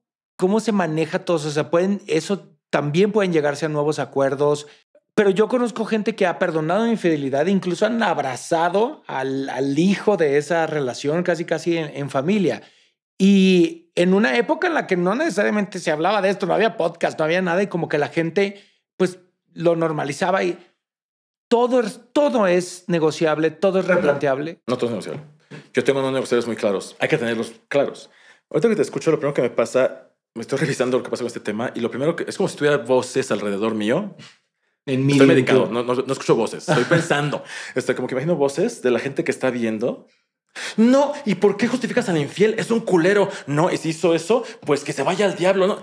¿Cómo se maneja todo eso? O sea, pueden, eso también pueden llegarse a nuevos acuerdos. Pero yo conozco gente que ha perdonado infidelidad, incluso han abrazado al, al hijo de esa relación casi casi en, familia. Y en una época en la que no necesariamente se hablaba de esto, no había podcast, no había nada y como que la gente pues lo normalizaba y todo es, todo es negociable, todo es replanteable. No, todo es negociable. Yo tengo unos negocios muy claros, hay que tenerlos claros. Ahorita que te escucho, lo primero que me pasa me estoy revisando lo que pasa con este tema y lo primero que es como si tuviera voces alrededor mío. En estoy medicado, no, no, escucho voces, estoy pensando. estoy como que imagino voces de la gente que está viendo. No, ¿y por qué justificas a al infiel? Es un culero. No, y si hizo eso, pues que se vaya al diablo. No.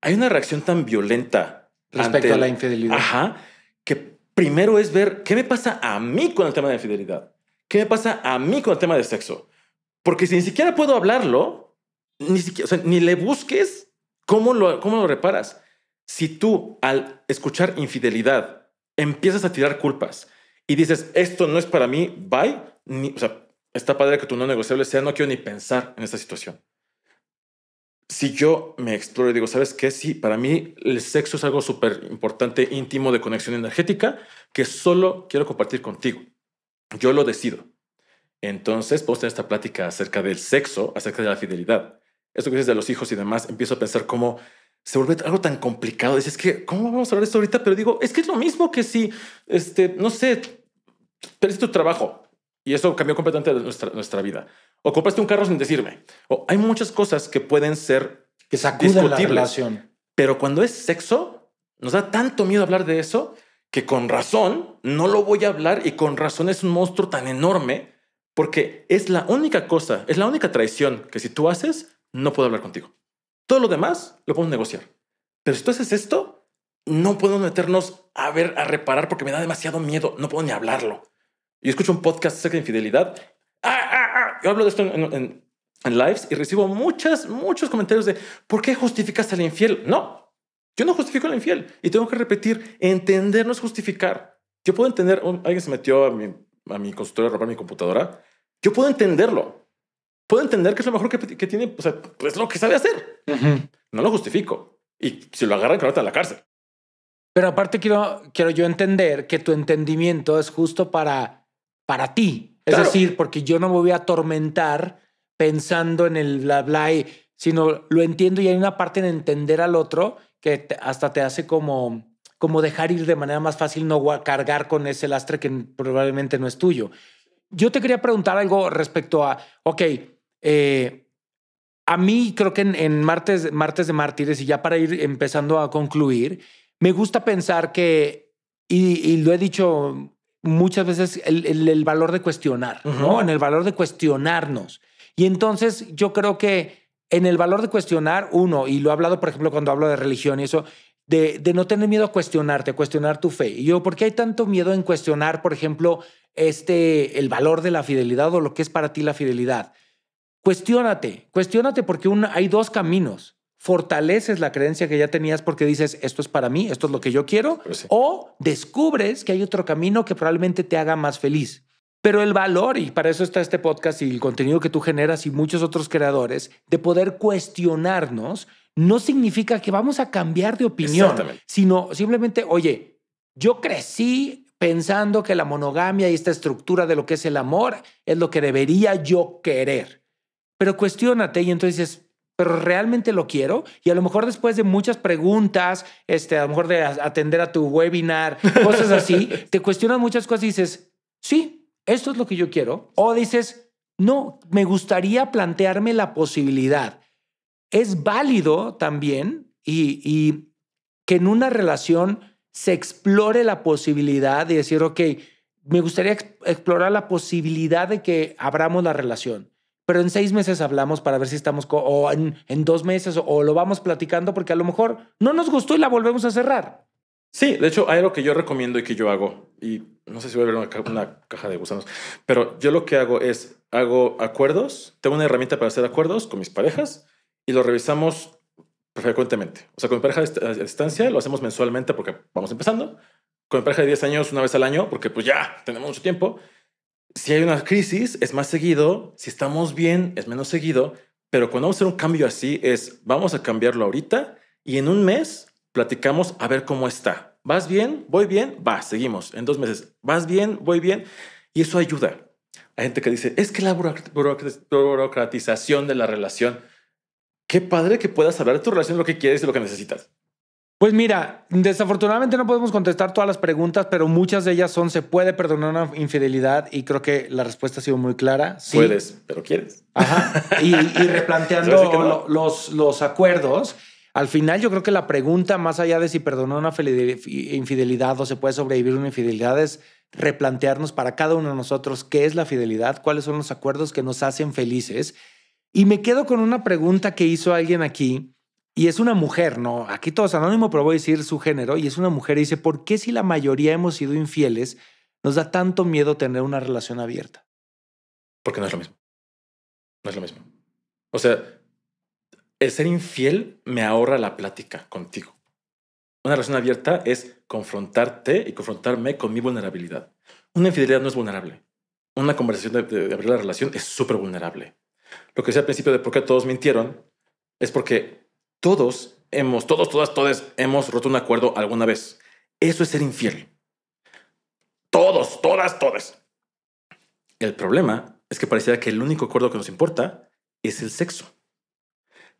Hay una reacción tan violenta respecto a la infidelidad. Ajá, que primero es ver qué me pasa a mí con el tema de la infidelidad. ¿Qué me pasa a mí con el tema de sexo? Porque si ni siquiera puedo hablarlo, ni siquiera, ni le busques cómo lo, cómo lo reparas. Si tú al escuchar infidelidad empiezas a tirar culpas y dices, esto no es para mí, bye, ni, o sea, está padre que tu no negociable sea, no quiero ni pensar en esta situación. Si yo me exploro y digo, ¿sabes qué? Sí, para mí el sexo es algo súper importante, íntimo, de conexión energética, que solo quiero compartir contigo. Yo lo decido. Entonces, puedo tener esta plática acerca del sexo, acerca de la fidelidad. Eso que dices de los hijos y demás, empiezo a pensar cómo se vuelve algo tan complicado. Dices que, ¿cómo vamos a hablar de esto ahorita? Pero digo, es que es lo mismo que si, este, no sé, perdiste tu trabajo y eso cambió completamente nuestra, nuestra vida. O compraste un carro sin decirme. O hay muchas cosas que pueden ser que discutibles. La relación. Pero cuando es sexo, nos da tanto miedo hablar de eso que con razón no lo voy a hablar y con razón es un monstruo tan enorme porque es la única cosa, es la única traición que si tú haces, no puedo hablar contigo. Todo lo demás lo podemos negociar. Pero si tú haces esto, no podemos meternos a ver, a reparar porque me da demasiado miedo. No puedo ni hablarlo. Yo escucho un podcast acerca de infidelidad. Ah, ah, ah. Yo hablo de esto en, lives y recibo muchas, muchos comentarios de ¿por qué justificas al infiel? No, yo no justifico al infiel. Y tengo que repetir, entender no es justificar. Yo puedo entender, alguien se metió a mi, a mi consultorio a robar mi computadora. Yo puedo entenderlo puedo entender que es lo mejor que, tiene, o sea, es lo que sabe hacer. No lo justifico. Y si lo agarran, que lo en la cárcel. Pero aparte quiero, quiero yo entender que tu entendimiento es justo para, para ti. Es decir, porque yo no me voy a atormentar pensando en el bla bla, sino lo entiendo y hay una parte en entender al otro que hasta te hace como, como dejar ir de manera más fácil, no cargar con ese lastre que probablemente no es tuyo. Yo te quería preguntar algo respecto a, ok, eh, a mí creo que en, martes, martes de mártires, y ya para ir empezando a concluir, me gusta pensar que, y, lo he dicho muchas veces, el, valor de cuestionar, ¿no? En el valor de cuestionarnos. Y entonces yo creo que en el valor de cuestionar, uno, y lo he hablado, por ejemplo, cuando hablo de religión y eso, de, no tener miedo a cuestionarte, a cuestionar tu fe. Y yo, ¿por qué hay tanto miedo en cuestionar, por ejemplo, este, el valor de la fidelidad o lo que es para ti la fidelidad? Cuestiónate, cuestionate porque hay dos caminos. Fortaleces la creencia que ya tenías porque dices, esto es para mí, esto es lo que yo quiero, pues o descubres que hay otro camino que probablemente te haga más feliz. Pero el valor, y para eso está este podcast y el contenido que tú generas y muchos otros creadores, de poder cuestionarnos, no significa que vamos a cambiar de opinión, sino simplemente, oye, yo crecí pensando que la monogamia y esta estructura de lo que es el amor es lo que debería yo querer pero cuestionate y entonces dices, pero realmente lo quiero. Y a lo mejor después de muchas preguntas, este, a lo mejor de atender a tu webinar, cosas así, te cuestionan muchas cosas y dices, sí, esto es lo que yo quiero. O dices, no, me gustaría plantearme la posibilidad. Es válido también y, y que en una relación se explore la posibilidad de decir, ok, me gustaría explorar la posibilidad de que abramos la relación pero en seis meses hablamos para ver si estamos, o en, dos meses, o, lo vamos platicando porque a lo mejor no nos gustó y la volvemos a cerrar. Sí, de hecho hay algo que yo recomiendo y que yo hago, y no sé si voy a ver una, caja de gusanos, pero yo lo que hago es, hago acuerdos, tengo una herramienta para hacer acuerdos con mis parejas y lo revisamos frecuentemente. O sea, con mi pareja a distancia lo hacemos mensualmente porque vamos empezando, con mi pareja de 10 años una vez al año porque pues ya tenemos mucho tiempo si hay una crisis, es más seguido. Si estamos bien, es menos seguido. Pero cuando vamos a hacer un cambio así, es vamos a cambiarlo ahorita y en un mes platicamos a ver cómo está. ¿Vas bien? ¿Voy bien? Va, seguimos. En dos meses, ¿vas bien? ¿Voy bien? Y eso ayuda. Hay gente que dice, es que la burocratización de la relación. Qué padre que puedas hablar de tu relación, lo que quieres y lo que necesitas. Pues mira, desafortunadamente no podemos contestar todas las preguntas, pero muchas de ellas son, ¿se puede perdonar una infidelidad? Y creo que la respuesta ha sido muy clara. Sí. Puedes, pero quieres. Ajá. Y, replanteando los, los acuerdos, al final yo creo que la pregunta, más allá de si perdonar una infidelidad o se puede sobrevivir una infidelidad, es replantearnos para cada uno de nosotros qué es la fidelidad, cuáles son los acuerdos que nos hacen felices. Y me quedo con una pregunta que hizo alguien aquí y es una mujer, ¿no? Aquí todo es anónimo, pero voy a decir su género, y es una mujer y dice, ¿por qué si la mayoría hemos sido infieles, nos da tanto miedo tener una relación abierta? Porque no es lo mismo. No es lo mismo. O sea, el ser infiel me ahorra la plática contigo. Una relación abierta es confrontarte y confrontarme con mi vulnerabilidad. Una infidelidad no es vulnerable. Una conversación de, de abrir la relación es súper vulnerable. Lo que decía al principio de por qué todos mintieron es porque todos hemos, todos, todas, todos hemos roto un acuerdo alguna vez. Eso es ser infiel. Todos, todas, todas. El problema es que pareciera que el único acuerdo que nos importa es el sexo.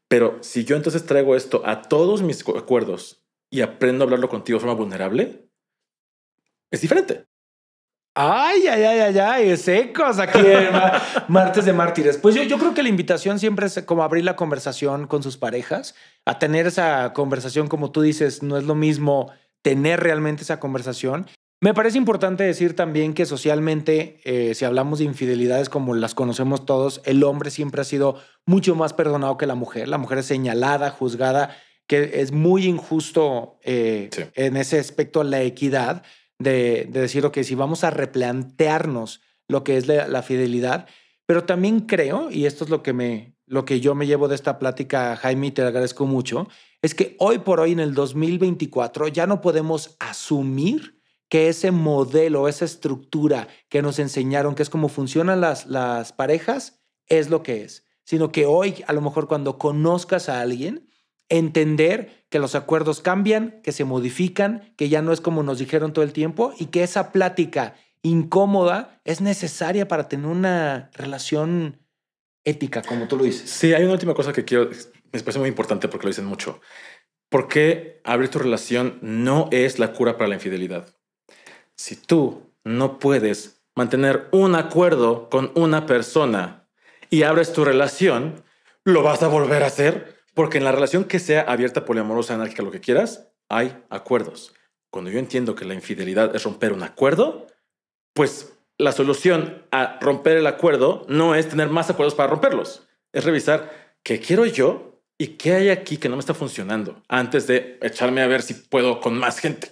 Pero si yo entonces traigo esto a todos mis acuerdos y aprendo a hablarlo contigo de forma vulnerable, es diferente. Ay, ay, ay, ay, ay, secos aquí eh, Martes de Mártires. Pues yo, creo que la invitación siempre es como abrir la conversación con sus parejas, a tener esa conversación, como tú dices, no es lo mismo tener realmente esa conversación. Me parece importante decir también que socialmente, eh, si hablamos de infidelidades como las conocemos todos, el hombre siempre ha sido mucho más perdonado que la mujer. La mujer es señalada, juzgada, que es muy injusto eh, en ese aspecto la equidad de, de decir, que si vamos a replantearnos lo que es la, fidelidad, pero también creo, y esto es lo que, me, lo que yo me llevo de esta plática, Jaime, y te agradezco mucho, es que hoy por hoy, en el 2024, ya no podemos asumir que ese modelo, esa estructura que nos enseñaron, que es como funcionan las, las parejas, es lo que es, sino que hoy, a lo mejor cuando conozcas a alguien, entender que los acuerdos cambian, que se modifican, que ya no es como nos dijeron todo el tiempo y que esa plática incómoda es necesaria para tener una relación ética, como tú lo dices. Sí, hay una última cosa que quiero, me parece muy importante porque lo dicen mucho. ¿Por qué abrir tu relación no es la cura para la infidelidad? Si tú no puedes mantener un acuerdo con una persona y abres tu relación, ¿lo vas a volver a hacer? Porque en la relación que sea abierta, poliamorosa, anárquica, lo que quieras, hay acuerdos. Cuando yo entiendo que la infidelidad es romper un acuerdo, pues la solución a romper el acuerdo no es tener más acuerdos para romperlos, es revisar qué quiero yo y qué hay aquí que no me está funcionando antes de echarme a ver si puedo con más gente.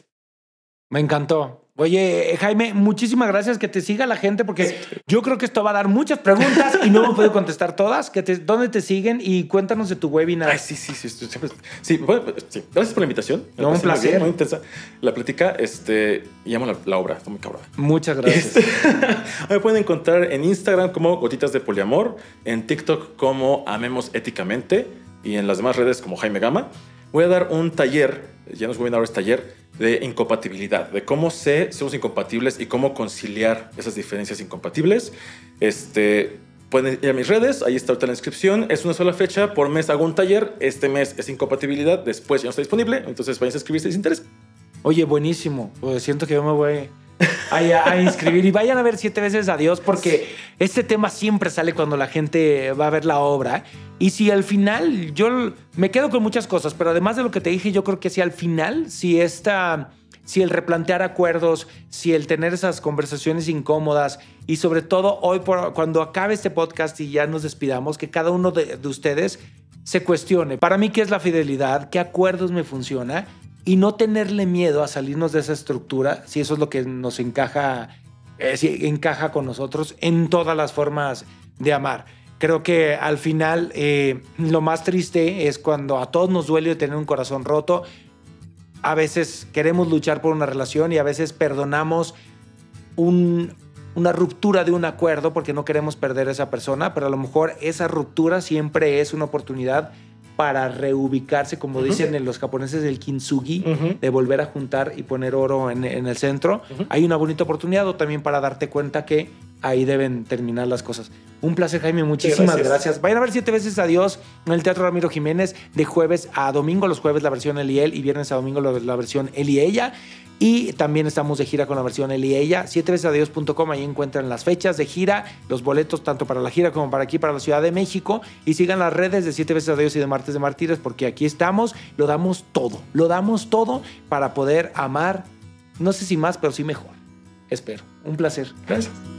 Me encantó. Oye, Jaime, muchísimas gracias. Que te siga la gente porque yo creo que esto va a dar muchas preguntas y no me puedo contestar todas. ¿Dónde te siguen? Y cuéntanos de tu webinar. Ay, sí, sí, sí. Pues, gracias por la invitación. un placer. muy intensa. La plática, este, llamo la, obra, Estoy muy cabrón. Muchas gracias. Este, me pueden encontrar en Instagram como Gotitas de Poliamor, en TikTok como Amemos Éticamente y en las demás redes como Jaime Gama. Voy a dar un taller, ya no es dar es taller de incompatibilidad, de cómo sé somos incompatibles y cómo conciliar esas diferencias incompatibles. Este, pueden ir a mis redes, ahí está ahorita la inscripción. Es una sola fecha, por mes hago un taller. Este mes es incompatibilidad, después ya no está disponible, entonces vayan a inscribirse si les interesa. Oye, buenísimo. Pues siento que yo me voy a, inscribir y vayan a ver siete veces a Dios porque este tema siempre sale cuando la gente va a ver la obra. Y si al final, yo me quedo con muchas cosas, pero además de lo que te dije, yo creo que si al final, si esta, si el replantear acuerdos, si el tener esas conversaciones incómodas y sobre todo hoy, cuando acabe este podcast y ya nos despidamos, que cada uno de, de ustedes se cuestione, para mí, ¿qué es la fidelidad? ¿Qué acuerdos me funciona? y no tenerle miedo a salirnos de esa estructura, si eso es lo que nos encaja, eh, si encaja con nosotros en todas las formas de amar. Creo que al final eh, lo más triste es cuando a todos nos duele tener un corazón roto. A veces queremos luchar por una relación y a veces perdonamos una ruptura de un acuerdo porque no queremos perder a esa persona, pero a lo mejor esa ruptura siempre es una oportunidad para reubicarse, como dicen los japoneses, del kintsugi, de volver a juntar y poner oro en, el centro. Hay una bonita oportunidad o también para darte cuenta que ahí deben terminar las cosas. Un placer, Jaime. Muchísimas gracias. gracias. Vayan a ver siete veces Adiós en el Teatro Ramiro Jiménez, de jueves a domingo, los jueves la versión él y él, y viernes a domingo la versión él y ella. Y también estamos de gira con la versión Él y Ella. Siete ahí encuentran las fechas de gira, los boletos tanto para la gira como para aquí, para la Ciudad de México. Y sigan las redes de Siete veces adiós y de Martes de Mártires, porque aquí estamos, lo damos todo, lo damos todo para poder amar, no sé si más, pero sí mejor. Espero. Un placer. Gracias.